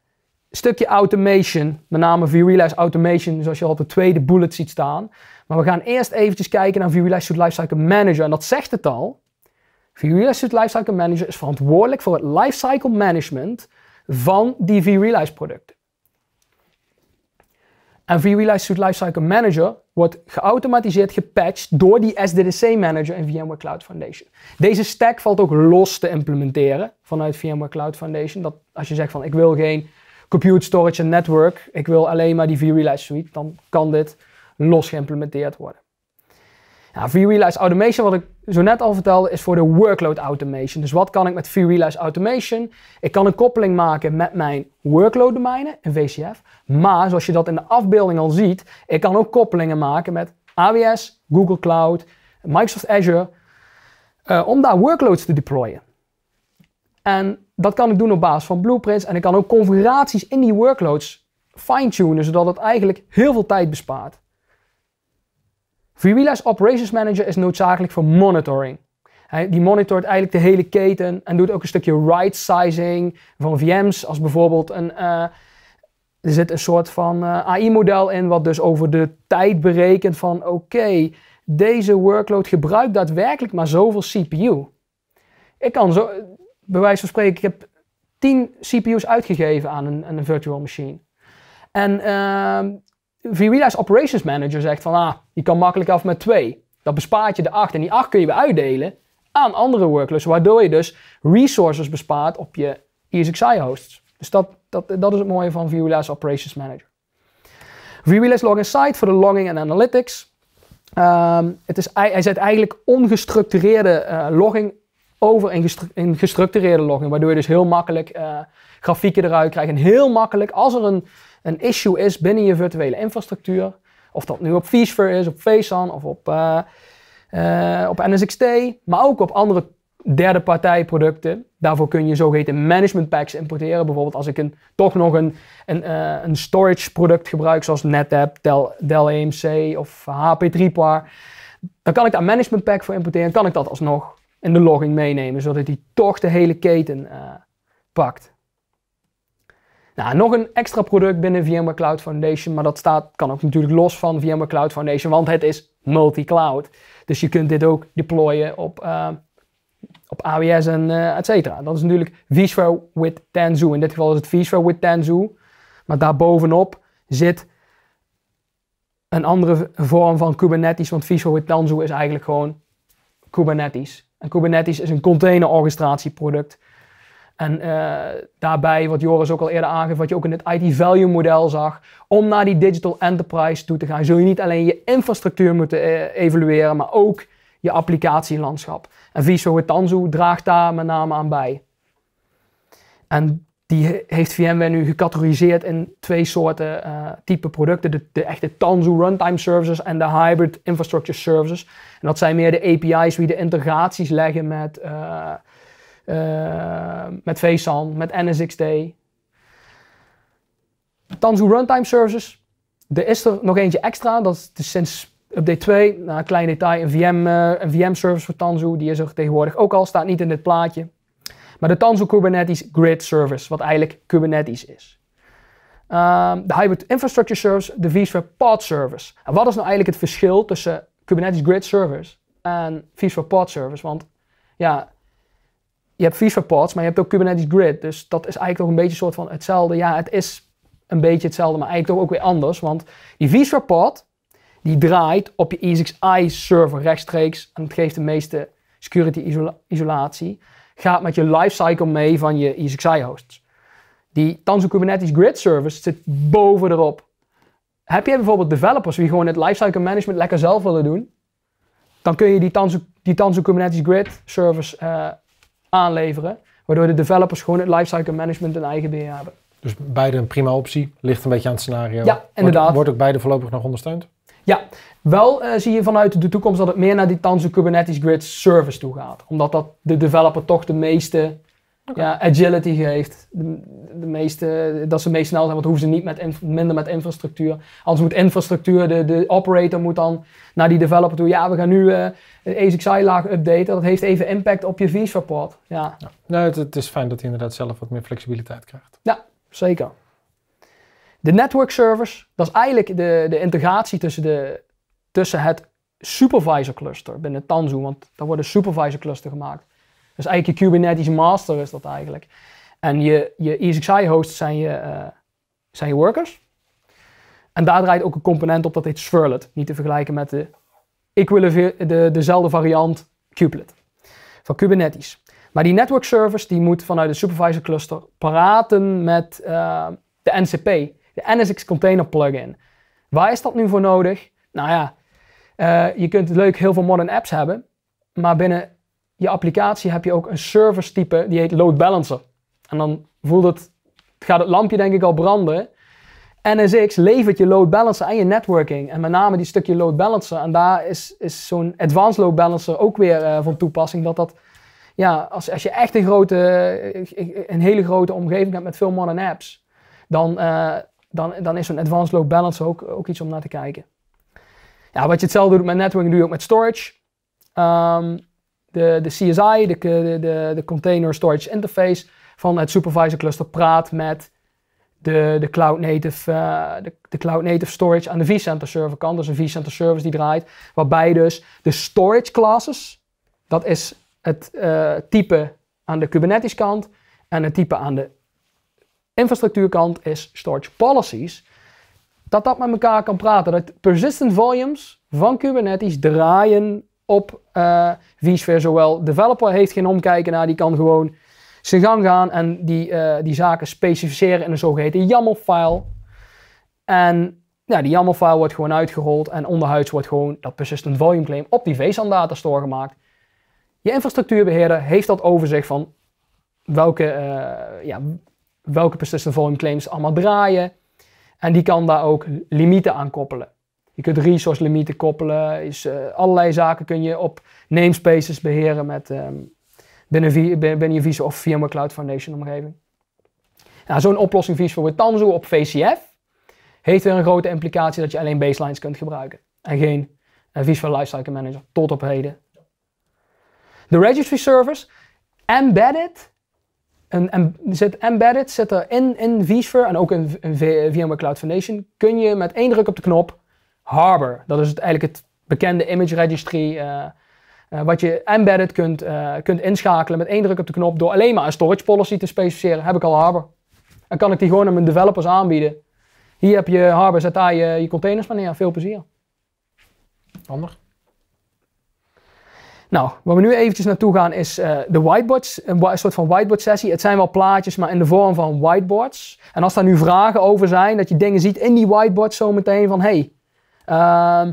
B: stukje automation, met name Vee-Realize Automation, zoals je al op de tweede bullet ziet staan. Maar we gaan eerst eventjes kijken naar vRealize Suite Lifecycle Manager. En dat zegt het al. vRealize Suite Lifecycle Manager is verantwoordelijk voor het lifecycle management van die Vee-Realize producten. En vRealize Suite Lifecycle Manager wordt geautomatiseerd gepatcht door die SDDC Manager in VMware Cloud Foundation. Deze stack valt ook los te implementeren vanuit VMware Cloud Foundation. Dat als je zegt van ik wil geen compute storage en network, ik wil alleen maar die vRealize suite, dan kan dit los geïmplementeerd worden. V-Realize automation, wat ik zo net al vertelde, is voor de workload automation. Dus wat kan ik met V-Realize automation? Ik kan een koppeling maken met mijn workload domeinen een VCF. Maar zoals je dat in de afbeelding al ziet, ik kan ook koppelingen maken met AWS, Google Cloud, Microsoft Azure. Eh, om daar workloads te deployen. En dat kan ik doen op basis van blueprints. En ik kan ook configuraties in die workloads fine-tunen, zodat het eigenlijk heel veel tijd bespaart. FreeWheelers Operations Manager is noodzakelijk voor monitoring. Hij, die monitort eigenlijk de hele keten en doet ook een stukje right sizing van VM's. Als bijvoorbeeld een, eh, er zit een soort van eh, AI-model in, wat dus over de tijd berekent van oké, deze workload gebruikt daadwerkelijk maar zoveel CPU. Ik kan zo, bij wijze van spreken, ik heb 10 CPU's uitgegeven aan een, een virtual machine. En uh, VRelax Operations Manager zegt van ah, je kan makkelijk af met 2. Dan bespaart je de 8 en die 8 kun je weer uitdelen aan andere workloads, waardoor je dus resources bespaart op je ESXi hosts. Dus dat, dat, dat is het mooie van VRelax Operations Manager. VRelax Login Site voor de logging en analytics. Ehm, het is, hij zet eigenlijk ongestructureerde eh, logging over in, gestructureerde logging, waardoor je dus heel makkelijk eh, grafieken eruit krijgt en heel makkelijk als er een een issue is binnen je virtuele infrastructuur. Of dat nu op vSphere is, op VSAN of op, uh, uh, op NSXT, maar ook op andere derde partij producten. Daarvoor kun je zogeheten management packs importeren. Bijvoorbeeld als ik een, toch nog een, een, eh, een storage product gebruik, zoals NetApp, Dell, EMC of HP3PAR, dan kan ik daar management pack voor importeren en kan ik dat alsnog in de logging meenemen, zodat die toch de hele keten pakt. Nou, nog een extra product binnen VMware Cloud Foundation, maar dat staat, kan ook natuurlijk los van VMware Cloud Foundation, want het is multi-cloud. Dus je kunt dit ook deployen op, eh, op AWS en uh, et cetera. Dat is natuurlijk vSphere with Tanzu. In dit geval is het vSphere with Tanzu. Maar daarbovenop zit een andere vorm van Kubernetes, want vSphere with Tanzu is eigenlijk gewoon Kubernetes. En Kubernetes is een container containerorchestratieproduct. En eh, daarbij, wat Joris ook al eerder aangaf, wat je ook in het IT-value model zag, om naar die digital enterprise toe te gaan, zul je niet alleen je infrastructuur moeten eh, evalueren, maar ook je applicatielandschap. En Viso Tanzu draagt daar met name aan bij. En die heeft VMware nu gecategoriseerd in twee soorten eh, type producten. De, de, echte Tanzu Runtime Services en de Hybrid Infrastructure Services. En dat zijn meer de API's die de integraties leggen met eh, met VSAN, met NSXD, Tanzu Runtime Services. Er is er nog eentje extra, dat is, sinds update 2. Nou, een klein detail, een, VM, eh, een VM-service voor Tanzu, die is er tegenwoordig ook al, staat niet in dit plaatje. Maar de Tanzu Kubernetes Grid Service, wat eigenlijk Kubernetes is. Ehm, de Hybrid Infrastructure Service, de vSphere Pod Service. En wat is nou eigenlijk het verschil tussen Kubernetes Grid Service en vSphere Pod Service? Want ja, je hebt Visa Pods, maar je hebt ook Kubernetes Grid. Dus dat is eigenlijk toch een beetje soort van hetzelfde. Ja, het is een beetje hetzelfde, maar eigenlijk toch ook weer anders. Want die Visa Pod, die draait op je ESXi server rechtstreeks. En het geeft de meeste security isolatie. Gaat met je lifecycle mee van je ESXi hosts. Die Tanzu Kubernetes Grid service zit boven erop. Heb jij bijvoorbeeld developers die gewoon het lifecycle management lekker zelf willen doen? Dan kun je die Tanzu, die Tanzu Kubernetes Grid service eh, aanleveren. Waardoor de developers gewoon het lifecycle management in eigen beheer hebben.
A: Dus beide een prima
B: optie. Ligt een beetje aan het scenario. Ja, inderdaad. Wordt, wordt ook beide voorlopig nog ondersteund? Ja, wel eh, zie je vanuit de toekomst dat het meer naar die Tanzu Kubernetes Grid Service toe gaat. Omdat dat de developer toch de meeste ja, agility geeft. De, meeste, dat ze meest snel zijn, want hoeven ze niet met minder met infrastructuur. Anders moet infrastructuur, de, de operator moet dan naar die developer toe. Ja, we gaan nu uh, ASIC laag updaten. Dat heeft even impact op je visupport. Ja.
A: ja. het, is fijn dat hij inderdaad zelf wat meer flexibiliteit krijgt.
B: Ja, zeker. De network service, dat is eigenlijk de, de integratie tussen, de, tussen het supervisor cluster binnen Tanzu. Want daar worden supervisor cluster gemaakt. Dus eigenlijk je Kubernetes master is dat eigenlijk. En je, je ESXi hosts zijn je, eh, zijn je workers. En daar draait ook een component op dat heet Swirlet. Niet te vergelijken met de, de, dezelfde variant Kubelet van Kubernetes. Maar die network service die moet vanuit de supervisor cluster praten met eh, de NCP, de NSX container plugin. Waar is dat nu voor nodig? Nou ja, eh, je kunt leuk heel veel modern apps hebben, maar binnen je applicatie heb je ook een service type die heet load balancer. En dan voelt het, gaat het lampje denk ik al branden. NSX levert je load balancer aan je networking. En met name die stukje load balancer. En daar is, is zo'n advanced load balancer ook weer eh, van toepassing. Dat dat, ja, als, als je echt een, grote, eh, een hele grote omgeving hebt met veel modern apps, dan, eh, dan, dan is zo'n advanced load balancer ook, ook iets om naar te kijken. Ja, wat je hetzelfde doet met networking, doe je ook met storage. Ehm, de, de CSI, de, de, de, Container Storage Interface van het Supervisor Cluster praat met de, de, cloud, native, eh, de, cloud Native Storage aan de vCenter server kant. Dus een vCenter service die draait, waarbij dus de storage classes, dat is het eh, type aan de Kubernetes kant en het type aan de infrastructuurkant is storage policies. Dat dat met elkaar kan praten. Dat persistent volumes van Kubernetes draaien op uh, eh, vSphere. Zowel developer heeft geen omkijken naar, die kan gewoon zijn gang gaan en die, eh, die zaken specificeren in een zogeheten YAML-file. En ja, die YAML-file wordt gewoon uitgerold en onderhuids wordt gewoon dat persistent volume claim op die vSAN datastore gemaakt. Je infrastructuurbeheerder heeft dat overzicht van welke, eh, ja, welke persistent volume claims allemaal draaien. En die kan daar ook limieten aan koppelen. Je kunt resource limieten koppelen. Is, eh, allerlei zaken kun je op namespaces beheren met, ehm, binnen, binnen je Visa of VMware Cloud Foundation omgeving. Nou, Zo'n oplossing Visa voor Tanzu op VCF heeft weer een grote implicatie dat je alleen baselines kunt gebruiken. En geen uh, eh, Visual Lifecycle Manager tot op heden. De registry service, embedded en, en, zit embedded zit er in, in vSphere en ook in, in VMware Cloud Foundation. Kun je met één druk op de knop Harbor. Dat is het, eigenlijk het bekende image registry eh, eh, wat je embedded kunt, eh, kunt inschakelen met één druk op de knop door alleen maar een storage policy te specificeren. Heb ik al Harbor. En kan ik die gewoon aan mijn developers aanbieden. Hier heb je Harbor, zet daar je, je containers maar neer. Veel plezier. Ander. Nou, waar we nu eventjes naartoe gaan is de whiteboards, een, soort van whiteboard sessie. Het zijn wel plaatjes, maar in de vorm van whiteboards. En als daar nu vragen over zijn, dat je dingen ziet in die whiteboards zometeen van, hey, Ehm,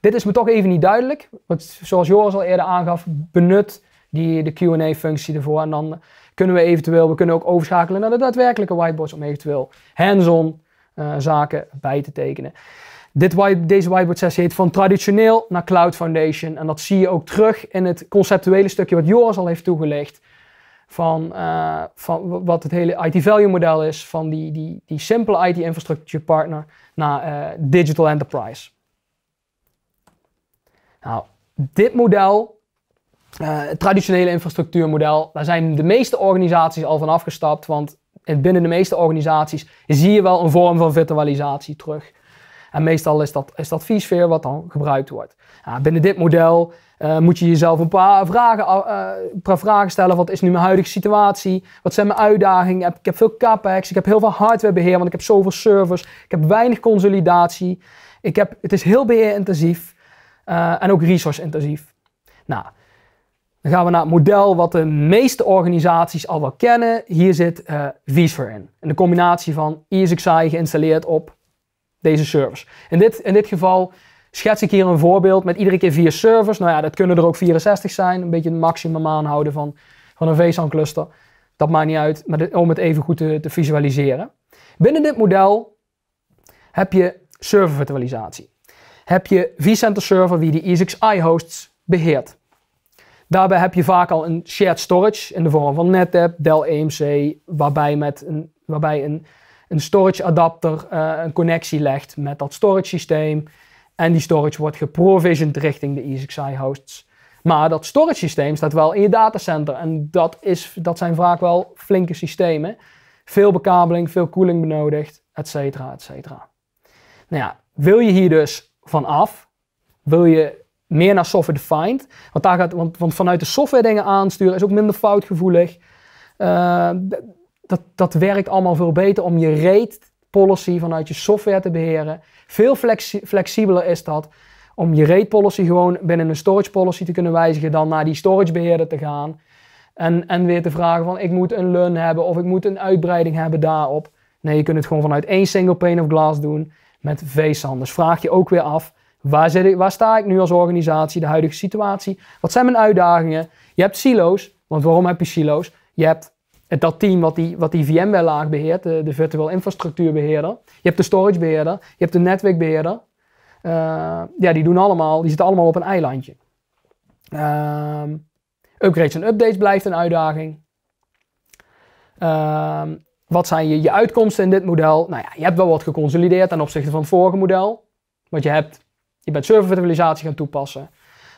B: dit is me toch even niet duidelijk. Want zoals Joris al eerder aangaf, benut die, de QA-functie ervoor. En dan kunnen we eventueel, we kunnen ook overschakelen naar de daadwerkelijke whiteboards om eventueel hands-on eh, zaken bij te tekenen. Dit white, deze whiteboard sessie heet van traditioneel naar Cloud Foundation. En dat zie je ook terug in het conceptuele stukje wat Joris al heeft toegelicht van, eh, van wat het hele IT-value model is, van die, die, die simpele IT-infrastructure partner naar eh, digital enterprise. Nou, dit model, eh, het traditionele infrastructuurmodel, daar zijn de meeste organisaties al van afgestapt, want binnen de meeste organisaties zie je wel een vorm van virtualisatie terug. En meestal is dat, is dat wat dan gebruikt wordt. binnen dit model eh, moet je jezelf een paar vragen, uh, vragen stellen. Wat is nu mijn huidige situatie? Wat zijn mijn uitdagingen? Ik heb, veel capex. Ik heb heel veel hardwarebeheer, want ik heb zoveel servers. Ik heb weinig consolidatie. Ik heb, het is heel beheerintensief uh, en ook resource-intensief. Nou, dan gaan we naar het model wat de meeste organisaties al wel kennen. Hier zit uh, vSphere in. En de combinatie van ESXi geïnstalleerd op deze servers. In dit, in dit geval schets ik hier een voorbeeld met iedere keer vier servers. Nou ja, dat kunnen er ook 64 zijn. Een beetje het maximum aanhouden van, van een vsan cluster. Dat maakt niet uit, maar om het even goed te, te visualiseren. Binnen dit model heb je server virtualisatie, Heb je vCenter server die de ESXi hosts beheert. Daarbij heb je vaak al een shared storage in de vorm van NetApp, Dell EMC, waarbij, met een, waarbij een een storage adapter uh, een connectie legt met dat storage systeem. En die storage wordt geprovisioned richting de ESXi hosts. Maar dat storage systeem staat wel in je datacenter. En dat, is, dat zijn vaak wel flinke systemen. Veel bekabeling, veel koeling benodigd, et cetera, et cetera. Nou ja, wil je hier dus vanaf? Wil je meer naar software defined? Want, daar gaat, want, want vanuit de software dingen aansturen is ook minder foutgevoelig. Uh, dat, dat werkt allemaal veel beter om je rate policy vanuit je software te beheren. Veel flexibeler is dat om je rate policy gewoon binnen een storage policy te kunnen wijzigen, dan naar die storage beheerder te gaan. En, en weer te vragen van ik moet een learn hebben of ik moet een uitbreiding hebben daarop. Nee, je kunt het gewoon vanuit één single pane of glass doen met VSAN. Dus vraag je ook weer af, waar, waar sta ik nu als organisatie, de huidige situatie? Wat zijn mijn uitdagingen? Je hebt silo's, want waarom heb je silo's? Je hebt dat team wat die, wat die laag beheert, de, de virtual infrastructuurbeheerder. Je hebt de storagebeheerder, je hebt de netwerkbeheerder. Eh, ja, die doen allemaal, die zitten allemaal op een eilandje. Ehm, upgrades en updates blijft een uitdaging. Ehm, wat zijn je, je uitkomsten in dit model? Nou ja, je hebt wel wat geconsolideerd ten opzichte van het vorige model. Want je, hebt, je bent servervirtualisatie gaan toepassen.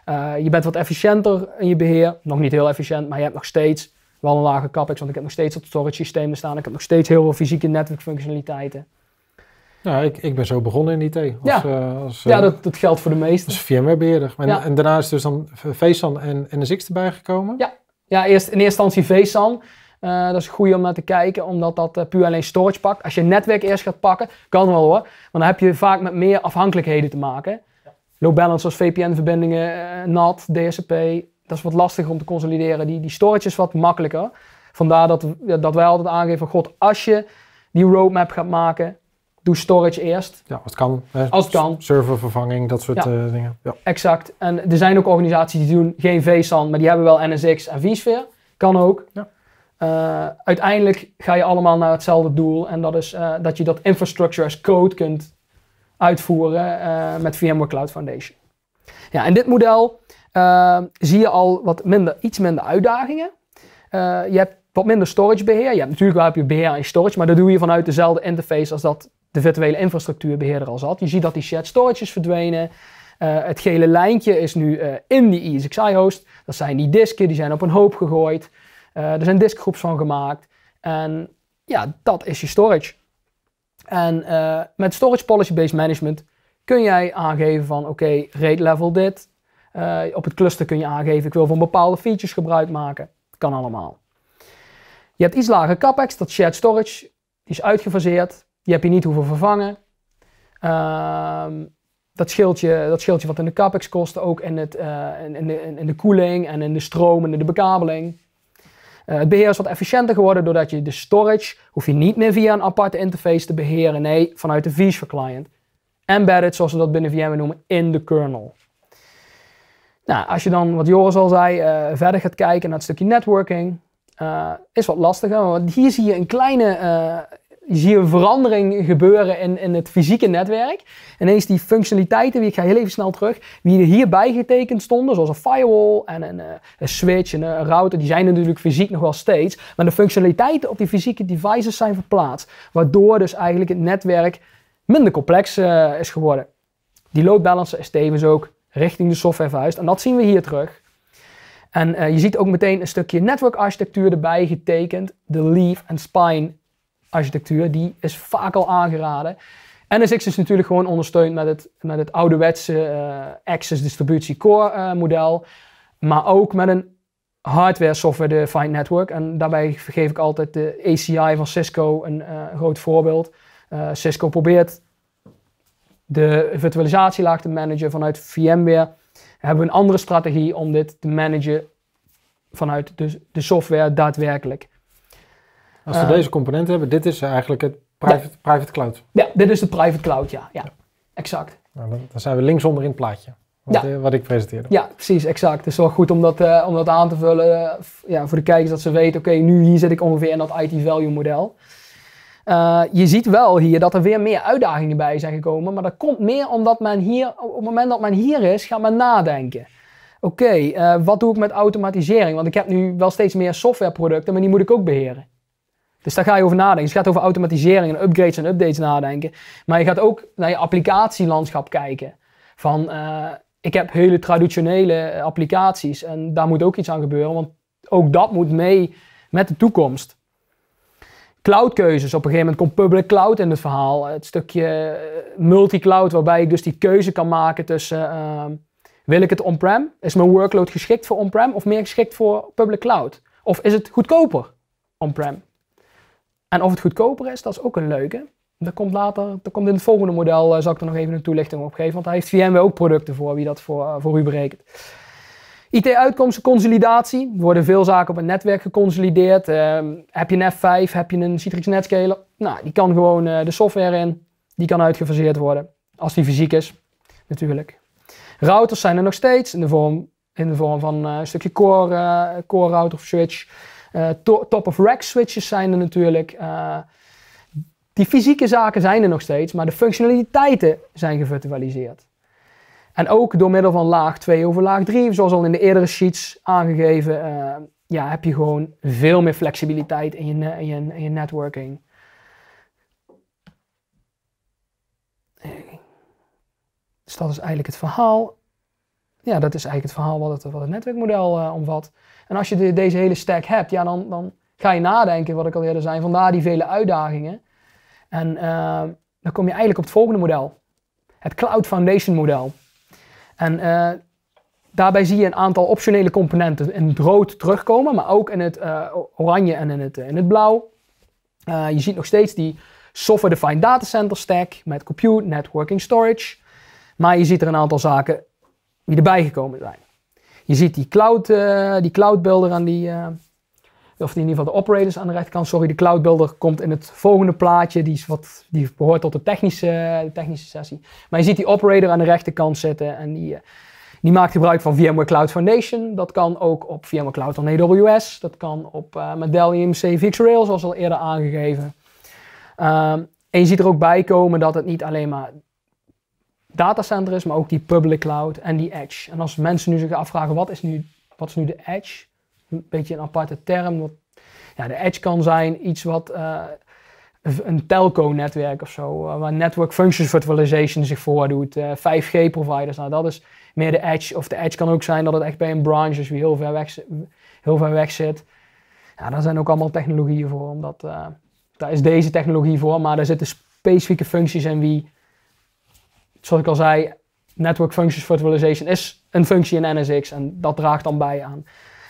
B: Eh, je bent wat efficiënter in je beheer. Nog niet heel efficiënt, maar je hebt nog steeds wel een lage capex, want ik heb nog steeds dat storage systeem staan. Ik heb nog steeds heel veel fysieke netwerkfunctionaliteiten.
A: Ja, ik, ik ben zo begonnen in IT. ja, als, ja eh, eh, dat, geldt voor de meesten. Als VMware-beheerder. En, ja. en, daarna is dus dan VSAN en NSX erbij gekomen? Ja,
B: ja eerst, in eerste instantie VSAN. Eh, dat is goed om naar te kijken, omdat dat puur alleen storage pakt. Als je netwerk eerst gaat pakken, kan wel hoor. Maar dan heb je vaak met meer afhankelijkheden te maken. Load Low balancers, VPN-verbindingen, NAT, DSCP, dat is wat lastiger om te consolideren. Die, die storage is wat makkelijker. Vandaar dat, dat wij altijd aangeven: God, als je die roadmap gaat maken, doe storage eerst. Ja, als het kan.
A: Als het kan. Serververvanging, dat soort eh, dingen. Ja.
B: Exact. En er zijn ook organisaties die doen geen vSAN, maar die hebben wel NSX en vSphere. Kan ook. Ja. Eh, uiteindelijk ga je allemaal naar hetzelfde doel. En dat is eh, dat je dat infrastructure as code kunt uitvoeren met VMware Cloud Foundation. Ja, en dit model Ehm, zie je al wat minder, iets minder uitdagingen. Eh, je hebt wat minder storage beheer. Je hebt natuurlijk wel heb je beheer aan je storage, maar dat doe je vanuit dezelfde interface als dat de virtuele infrastructuurbeheerder al zat. Je ziet dat die shared storage is verdwenen. Eh, het gele lijntje is nu eh, in die ESXi-host. Dat zijn die disken, die zijn op een hoop gegooid. er zijn diskgroeps van gemaakt. En ja, dat is je storage. En met Storage Policy Based Management kun jij aangeven van oké, rate level dit, eh, op het cluster kun je aangeven, ik wil van bepaalde features gebruik maken. Kan allemaal. Je hebt iets lager capex, dat shared storage. Die is uitgefaseerd. Die heb je niet hoeven vervangen. Ehm, dat, scheelt je, dat scheelt je wat in de capex kosten. Ook in, het, uh, eh, in, de, in de koeling en in de stroom en in de bekabeling. Eh, het beheer is wat efficiënter geworden doordat je de storage hoef je niet meer via een aparte interface te beheren. Nee, vanuit de vSphere client. Embedded, zoals we dat binnen VMware noemen, in de kernel. Nou, als je dan, wat Joris al zei, eh, verder gaat kijken naar het stukje networking, uh, is wat lastiger. Want hier zie je een kleine eh, zie je een verandering gebeuren in, in het fysieke netwerk. Ineens die functionaliteiten, die ik ga heel even snel terug, die hierbij getekend stonden, zoals een firewall en een, een switch en een router, die zijn natuurlijk fysiek nog wel steeds. Maar de functionaliteiten op die fysieke devices zijn verplaatst, waardoor dus eigenlijk het netwerk minder complex is geworden. Die load balancer is tevens ook richting de software verhuist. En dat zien we hier terug. En eh, je ziet ook meteen een stukje network architectuur erbij getekend. De leaf en spine architectuur, die is vaak al aangeraden. NSX is natuurlijk gewoon ondersteund met het, met het ouderwetse eh, Access Distributie Core eh, model. Maar ook met een hardware software defined network. En daarbij geef ik altijd de ACI van Cisco een groot voorbeeld. Cisco probeert de virtualisatielaag te managen vanuit VMware. Hebben we een andere strategie om dit te managen vanuit de, dus de software daadwerkelijk. Als we eh, deze
A: componenten hebben, dit is eigenlijk het private, private cloud.
B: Ja, dit is de private cloud, ja. ja, Exact.
A: Nou, dan, zijn we linksonder in het plaatje. Wat, eh, wat ik presenteerde.
B: Ja, precies, exact. Het is wel goed om dat, eh, om dat aan te vullen. ja, voor de kijkers dat ze weten, oké, nu hier zit ik ongeveer in dat IT value model. Eh, je ziet wel hier dat er weer meer uitdagingen bij zijn gekomen. Maar dat komt meer omdat men hier, op het moment dat men hier is, gaat men nadenken. Oké, eh, wat doe ik met automatisering? Want ik heb nu wel steeds meer softwareproducten, maar die moet ik ook beheren. Dus daar ga je over nadenken. Dus je gaat over automatisering en upgrades en updates nadenken. Maar je gaat ook naar je applicatielandschap kijken. Van, eh, ik heb hele traditionele applicaties en daar moet ook iets aan gebeuren. Want ook dat moet mee met de toekomst cloudkeuzes. Op een gegeven moment komt public cloud in het verhaal. Het stukje eh, multi-cloud, waarbij ik dus die keuze kan maken tussen ehm, wil ik het on-prem? Is mijn workload geschikt voor on-prem of meer geschikt voor public cloud? Of is het goedkoper on-prem? En of het goedkoper is, dat is ook een leuke. Dat komt later, dat komt in het volgende model, eh, zal ik er nog even een toelichting op geven. Want daar heeft VMware ook producten voor, wie dat voor, eh, voor u berekent it uitkomstenconsolidatie Er worden veel zaken op een netwerk geconsolideerd. Ehm, heb je een F5, heb je een Citrix Netscaler? Nou, die kan gewoon eh, de software in. Die kan uitgefaseerd worden. Als die fysiek is, natuurlijk. Routers zijn er nog steeds in de vorm, in de vorm van eh, een stukje core, eh, core router of switch. Top-of-rack switches zijn er natuurlijk. die fysieke zaken zijn er nog steeds, maar de functionaliteiten zijn gevirtualiseerd. En ook door middel van laag 2 over laag 3, zoals al in de eerdere sheets aangegeven, eh, ja, heb je gewoon veel meer flexibiliteit in je, je, je networking. Dus dat is eigenlijk het verhaal. Ja, dat is eigenlijk het verhaal wat het, wat het netwerkmodel eh, omvat. En als je deze hele stack hebt, ja, dan, dan ga je nadenken, wat ik al eerder zei, vandaar die vele uitdagingen. En eh, dan kom je eigenlijk op het volgende model. Het Cloud Foundation model. En eh, daarbij zie je een aantal optionele componenten in het rood terugkomen, maar ook in het eh, oranje en in het, eh, in het blauw. je ziet nog steeds die software-defined datacenter stack met compute, networking, storage. Maar je ziet er een aantal zaken die erbij gekomen zijn. Je ziet die cloud, die cloud builder aan die, of in ieder geval de operators aan de rechterkant. Sorry, de cloud builder komt in het volgende plaatje. Die, is wat, die behoort tot de technische, technische sessie. Maar je ziet die operator aan de rechterkant zitten en die, eh, die maakt gebruik van VMware Cloud Foundation. Dat kan ook op VMware Cloud on AWS. Dat kan op, uh, met Dell EMC VxRail, zoals al eerder aangegeven. Ehm, en je ziet er ook bij komen dat het niet alleen maar datacenter is, maar ook die public cloud en die edge. En als mensen nu zich afvragen, wat is nu, wat is nu de edge? een beetje een aparte term. Wat, ja, de edge kan zijn iets wat eh, een telco-netwerk of zo, eh, waar network functions virtualization zich voordoet, uh, eh, 5G-providers. Nou, dat is meer de edge. Of de edge kan ook zijn dat het echt bij een branche is die heel ver weg, heel ver weg zit. Ja, daar zijn ook allemaal technologieën voor. Omdat, daar is deze technologie voor, maar daar zitten specifieke functies in wie, zoals ik al zei, network functions virtualization is een functie in NSX en dat draagt dan bij aan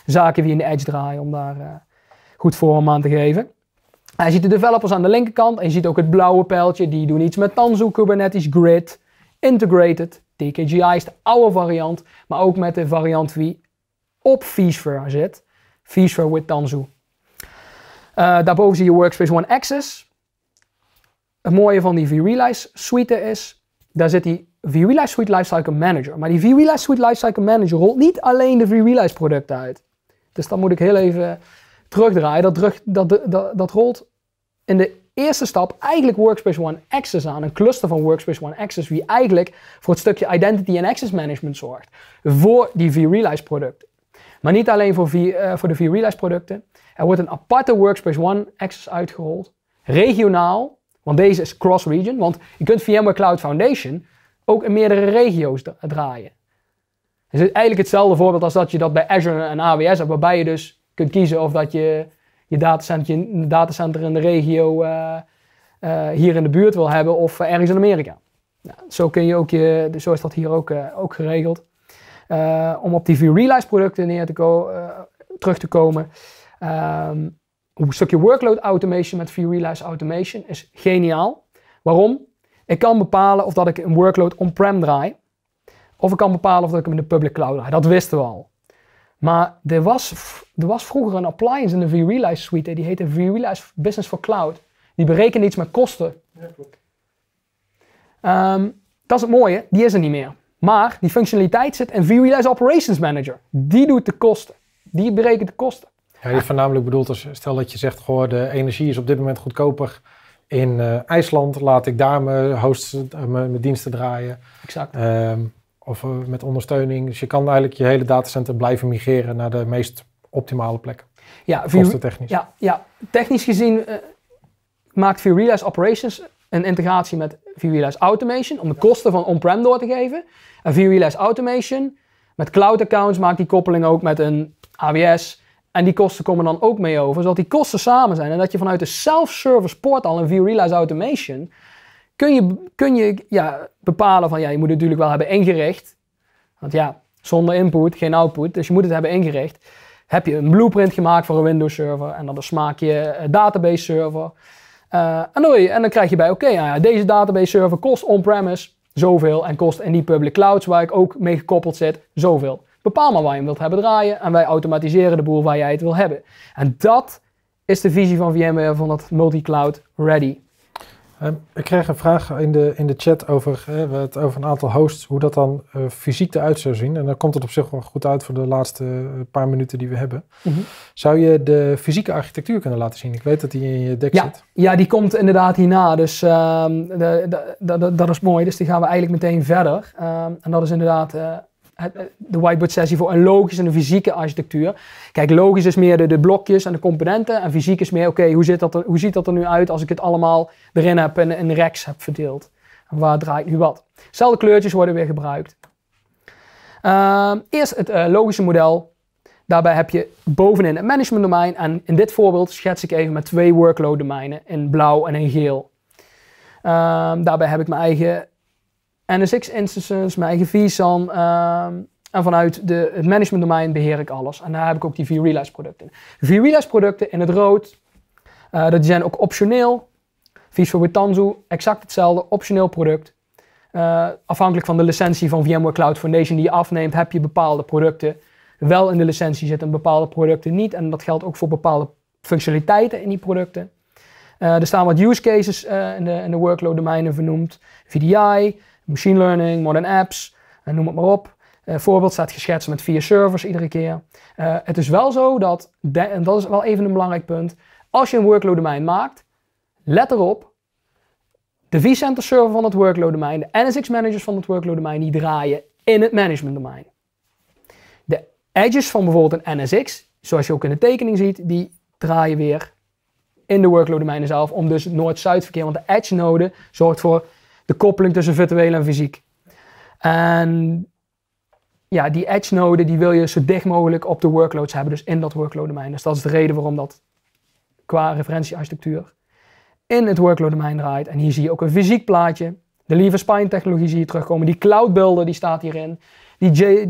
B: zaken die in de edge draaien om daar eh, goed vorm aan te geven. En je ziet de developers aan de linkerkant en je ziet ook het blauwe pijltje. Die doen iets met Tanzu, Kubernetes, Grid, Integrated. TKGI is de oude variant, maar ook met de variant die op vSphere zit. vSphere with Tanzu. Eh, daarboven zie je Workspace ONE Access. Het mooie van die vRealize suite is, daar zit die vRealize Suite Lifecycle Manager. Maar die vRealize Suite Lifecycle Manager rolt niet alleen de vRealize producten uit. Dus dan moet ik heel even terugdraaien. Dat, dat, dat, dat rolt in de eerste stap eigenlijk Workspace ONE Access aan. Een cluster van Workspace ONE Access, wie eigenlijk voor het stukje Identity en Access Management zorgt. Voor die V-Realize producten. Maar niet alleen voor, v, uh, voor de vRealize producten. Er wordt een aparte Workspace ONE Access uitgerold. Regionaal, want deze is cross-region. Want je kunt VMware Cloud Foundation ook in meerdere regio's draaien. Het is eigenlijk hetzelfde voorbeeld als dat je dat bij Azure en AWS hebt, waarbij je dus kunt kiezen of dat je je datacenter, in de regio eh, eh, hier in de buurt wil hebben of eh, ergens in Amerika. Nou, zo, kun je ook je, dus zo is dat hier ook, ook geregeld. om op die V-Realize producten neer te terug te komen. Ehm, een stukje workload automation met V-Realize Automation is geniaal. Waarom? Ik kan bepalen of dat ik een workload on-prem draai. Of ik kan bepalen of dat ik hem in de public cloud draai. Dat wisten we al. Maar er was, er was vroeger een appliance in de vRealize suite. Die heette vRealize Business for Cloud. Die berekende iets met kosten. Ja, ehm, dat is het mooie. Die is er niet meer. Maar die functionaliteit zit in vRealize Operations Manager. Die doet de kosten. Die berekent de kosten.
A: Ja, is voornamelijk bedoeld als stel dat je zegt, goh, de energie is op dit moment goedkoper in eh, IJsland. Laat ik daar mijn host eh, mijn, diensten draaien. Exact. Um, of eh, met ondersteuning. Dus je kan eigenlijk je hele datacenter blijven migreren naar de meest optimale plek. Ja, technisch.
B: Ja, ja, technisch gezien uh, maakt VRealize Operations een integratie met VRealize Automation om de kosten van on-prem door te geven. En VRealize Automation met cloud accounts maakt die koppeling ook met een AWS. En die kosten komen dan ook mee over, zodat die kosten samen zijn. En dat je vanuit de self-service portal in VRealize Automation kun je, kun je ja, bepalen van ja, je moet het natuurlijk wel hebben ingericht. Want ja, zonder input, geen output. Dus je moet het hebben ingericht. Heb je een blueprint gemaakt voor een Windows server en dan smaak je een eh, database server. Eh, en, dan, krijg je bij, oké, nou ja, deze database server kost on-premise zoveel en kost in die public clouds waar ik ook mee gekoppeld zit zoveel. Bepaal maar waar je hem wilt hebben draaien en wij automatiseren de boel waar jij het wil hebben. En dat is de visie van VMware van dat multi-cloud ready ik ehm, kreeg een vraag
A: in de, in de chat over, hè, eh, over een aantal hosts, hoe dat dan eh, fysiek eruit zou zien. En dan komt het op zich wel goed uit voor de laatste eh, paar minuten die we hebben. Mhm. Zou je de fysieke architectuur kunnen laten zien? Ik weet dat die in je deck zit.
B: Ja, die komt inderdaad hierna. Dus ehm, dat is mooi. Dus die gaan we eigenlijk meteen verder. Ehm, en dat is inderdaad eh, de whiteboard sessie voor een logische en een fysieke architectuur. Kijk, logisch is meer de, de blokjes en de componenten. En fysiek is meer, oké, hoe ziet dat er nu uit als ik het allemaal erin heb en in racks heb verdeeld? waar draait nu wat? Zelfde kleurtjes worden weer gebruikt. Ehm, eerst het eh, logische model. Daarbij heb je bovenin een management domein. En in dit voorbeeld schets ik even met twee workload domeinen in blauw en in geel. Ehm, daarbij heb ik mijn eigen NSX instances, mijn eigen vSAN. Ehm, en vanuit de, het management domein beheer ik alles. En daar heb ik ook die vRealize producten. vRealize producten in het rood, uh, dat zijn ook optioneel. Vies voor Tanzu, exact hetzelfde, optioneel product. Eh, afhankelijk van de licentie van VMware Cloud Foundation die je afneemt, heb je bepaalde producten wel in de licentie zitten, bepaalde producten niet. En dat geldt ook voor bepaalde functionaliteiten in die producten. Eh, er staan wat use cases in, de, in de workload domeinen vernoemd. VDI, machine learning, modern apps, eh, noem het maar op. Uh, voorbeeld staat geschetst met vier servers iedere keer. Eh, het is wel zo dat, en dat is wel even een belangrijk punt, als je een workload domein maakt, let erop, de vCenter server van het workload domein, de NSX managers van het workload domein, die draaien in het management domein. De edges van bijvoorbeeld een NSX, zoals je ook in de tekening ziet, die draaien weer in de workload domeinen zelf, om dus noord-zuid verkeer, want de edge node zorgt voor de koppeling tussen virtueel en fysiek. En ja, die edge node die wil je zo dicht mogelijk op de workloads hebben, dus in dat workload domein. Dus dat is de reden waarom dat qua referentiearchitectuur in het workload domein draait. En hier zie je ook een fysiek plaatje. De lieve Spine technologie zie je terugkomen. Die cloud builder die staat hierin. Die, J,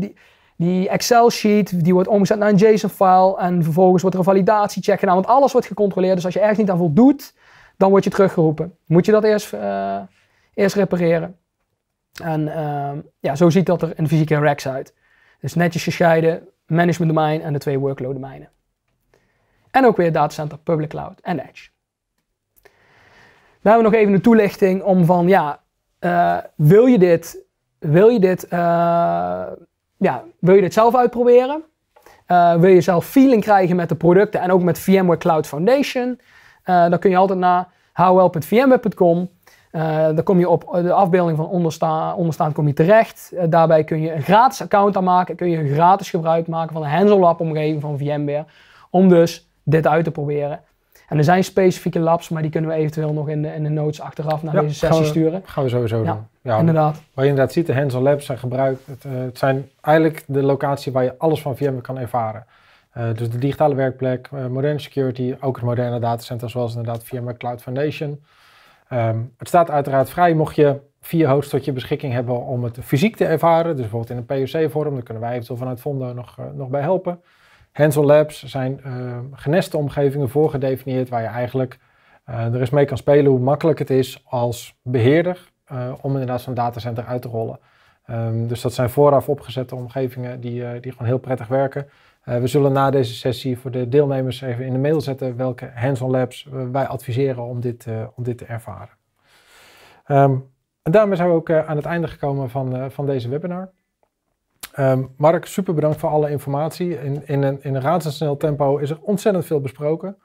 B: die, Excel sheet die wordt omgezet naar een JSON file en vervolgens wordt er een validatiecheck gedaan, want alles wordt gecontroleerd. Dus als je ergens niet aan voldoet, dan word je teruggeroepen. Moet je dat eerst eh, Eerst repareren. En ehm, ja, zo ziet dat er in fysieke racks uit. Dus netjes gescheiden, management domein en de twee workload domeinen. En ook weer datacenter, public cloud en edge. Dan hebben we nog even een toelichting om van, ja, eh, wil je dit, wil je dit, eh, ja, wil je dit zelf uitproberen? Eh, wil je zelf feeling krijgen met de producten en ook met VMware Cloud Foundation? dan kun je altijd naar howell.vmware.com eh, dan kom je op de afbeelding van onderstaan, kom je terecht. Eh, daarbij kun je een gratis account aanmaken. Kun je gratis gebruik maken van de Hanzel Lab omgeving van VMware. Om dus dit uit te proberen. En er zijn specifieke labs, maar die kunnen we eventueel nog in de, in de notes achteraf naar deze sessie sturen.
A: Gaan we sowieso ja, doen. Ja, inderdaad. Waar je inderdaad ziet, de hands labs zijn gebruikt. Het, eh, het, zijn eigenlijk de locatie waar je alles van VMware kan ervaren. dus de digitale werkplek, moderne security, ook het moderne datacenter zoals inderdaad VMware Cloud Foundation. Ehm, het staat uiteraard vrij mocht je vier hosts tot je beschikking hebben om het fysiek te ervaren. Dus bijvoorbeeld in een POC-vorm, daar kunnen wij eventueel vanuit Fondo nog, eh, nog bij helpen. Hands-on labs zijn ehm, geneste omgevingen voorgedefinieerd waar je eigenlijk eh, er eens mee kan spelen hoe makkelijk het is als beheerder eh, om inderdaad zo'n datacenter uit te rollen. Ehm, dus dat zijn vooraf opgezette omgevingen die, die gewoon heel prettig werken. Eh, we zullen na deze sessie voor de deelnemers even in de mail zetten welke hands-on labs wij adviseren om dit, eh, om dit te ervaren. Ehm, en daarmee zijn we ook eh, aan het einde gekomen van, van deze webinar. Ehm, Mark, super bedankt voor alle informatie. In, in, een, in een razendsnel tempo is er ontzettend veel besproken.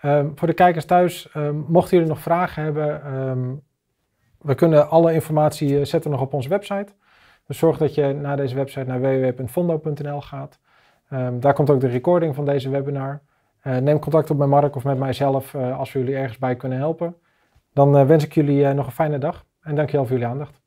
A: Ehm, voor de kijkers thuis, mochten jullie nog vragen hebben, we kunnen alle informatie zetten nog op onze website. Dus zorg dat je naar deze website naar www.fondo.nl gaat. Ehm, daar komt ook de recording van deze webinar. Eh, neem contact op met Mark of met mijzelf eh, als we jullie ergens bij kunnen helpen. Dan eh, wens ik jullie nog een fijne dag en dankjewel voor jullie aandacht.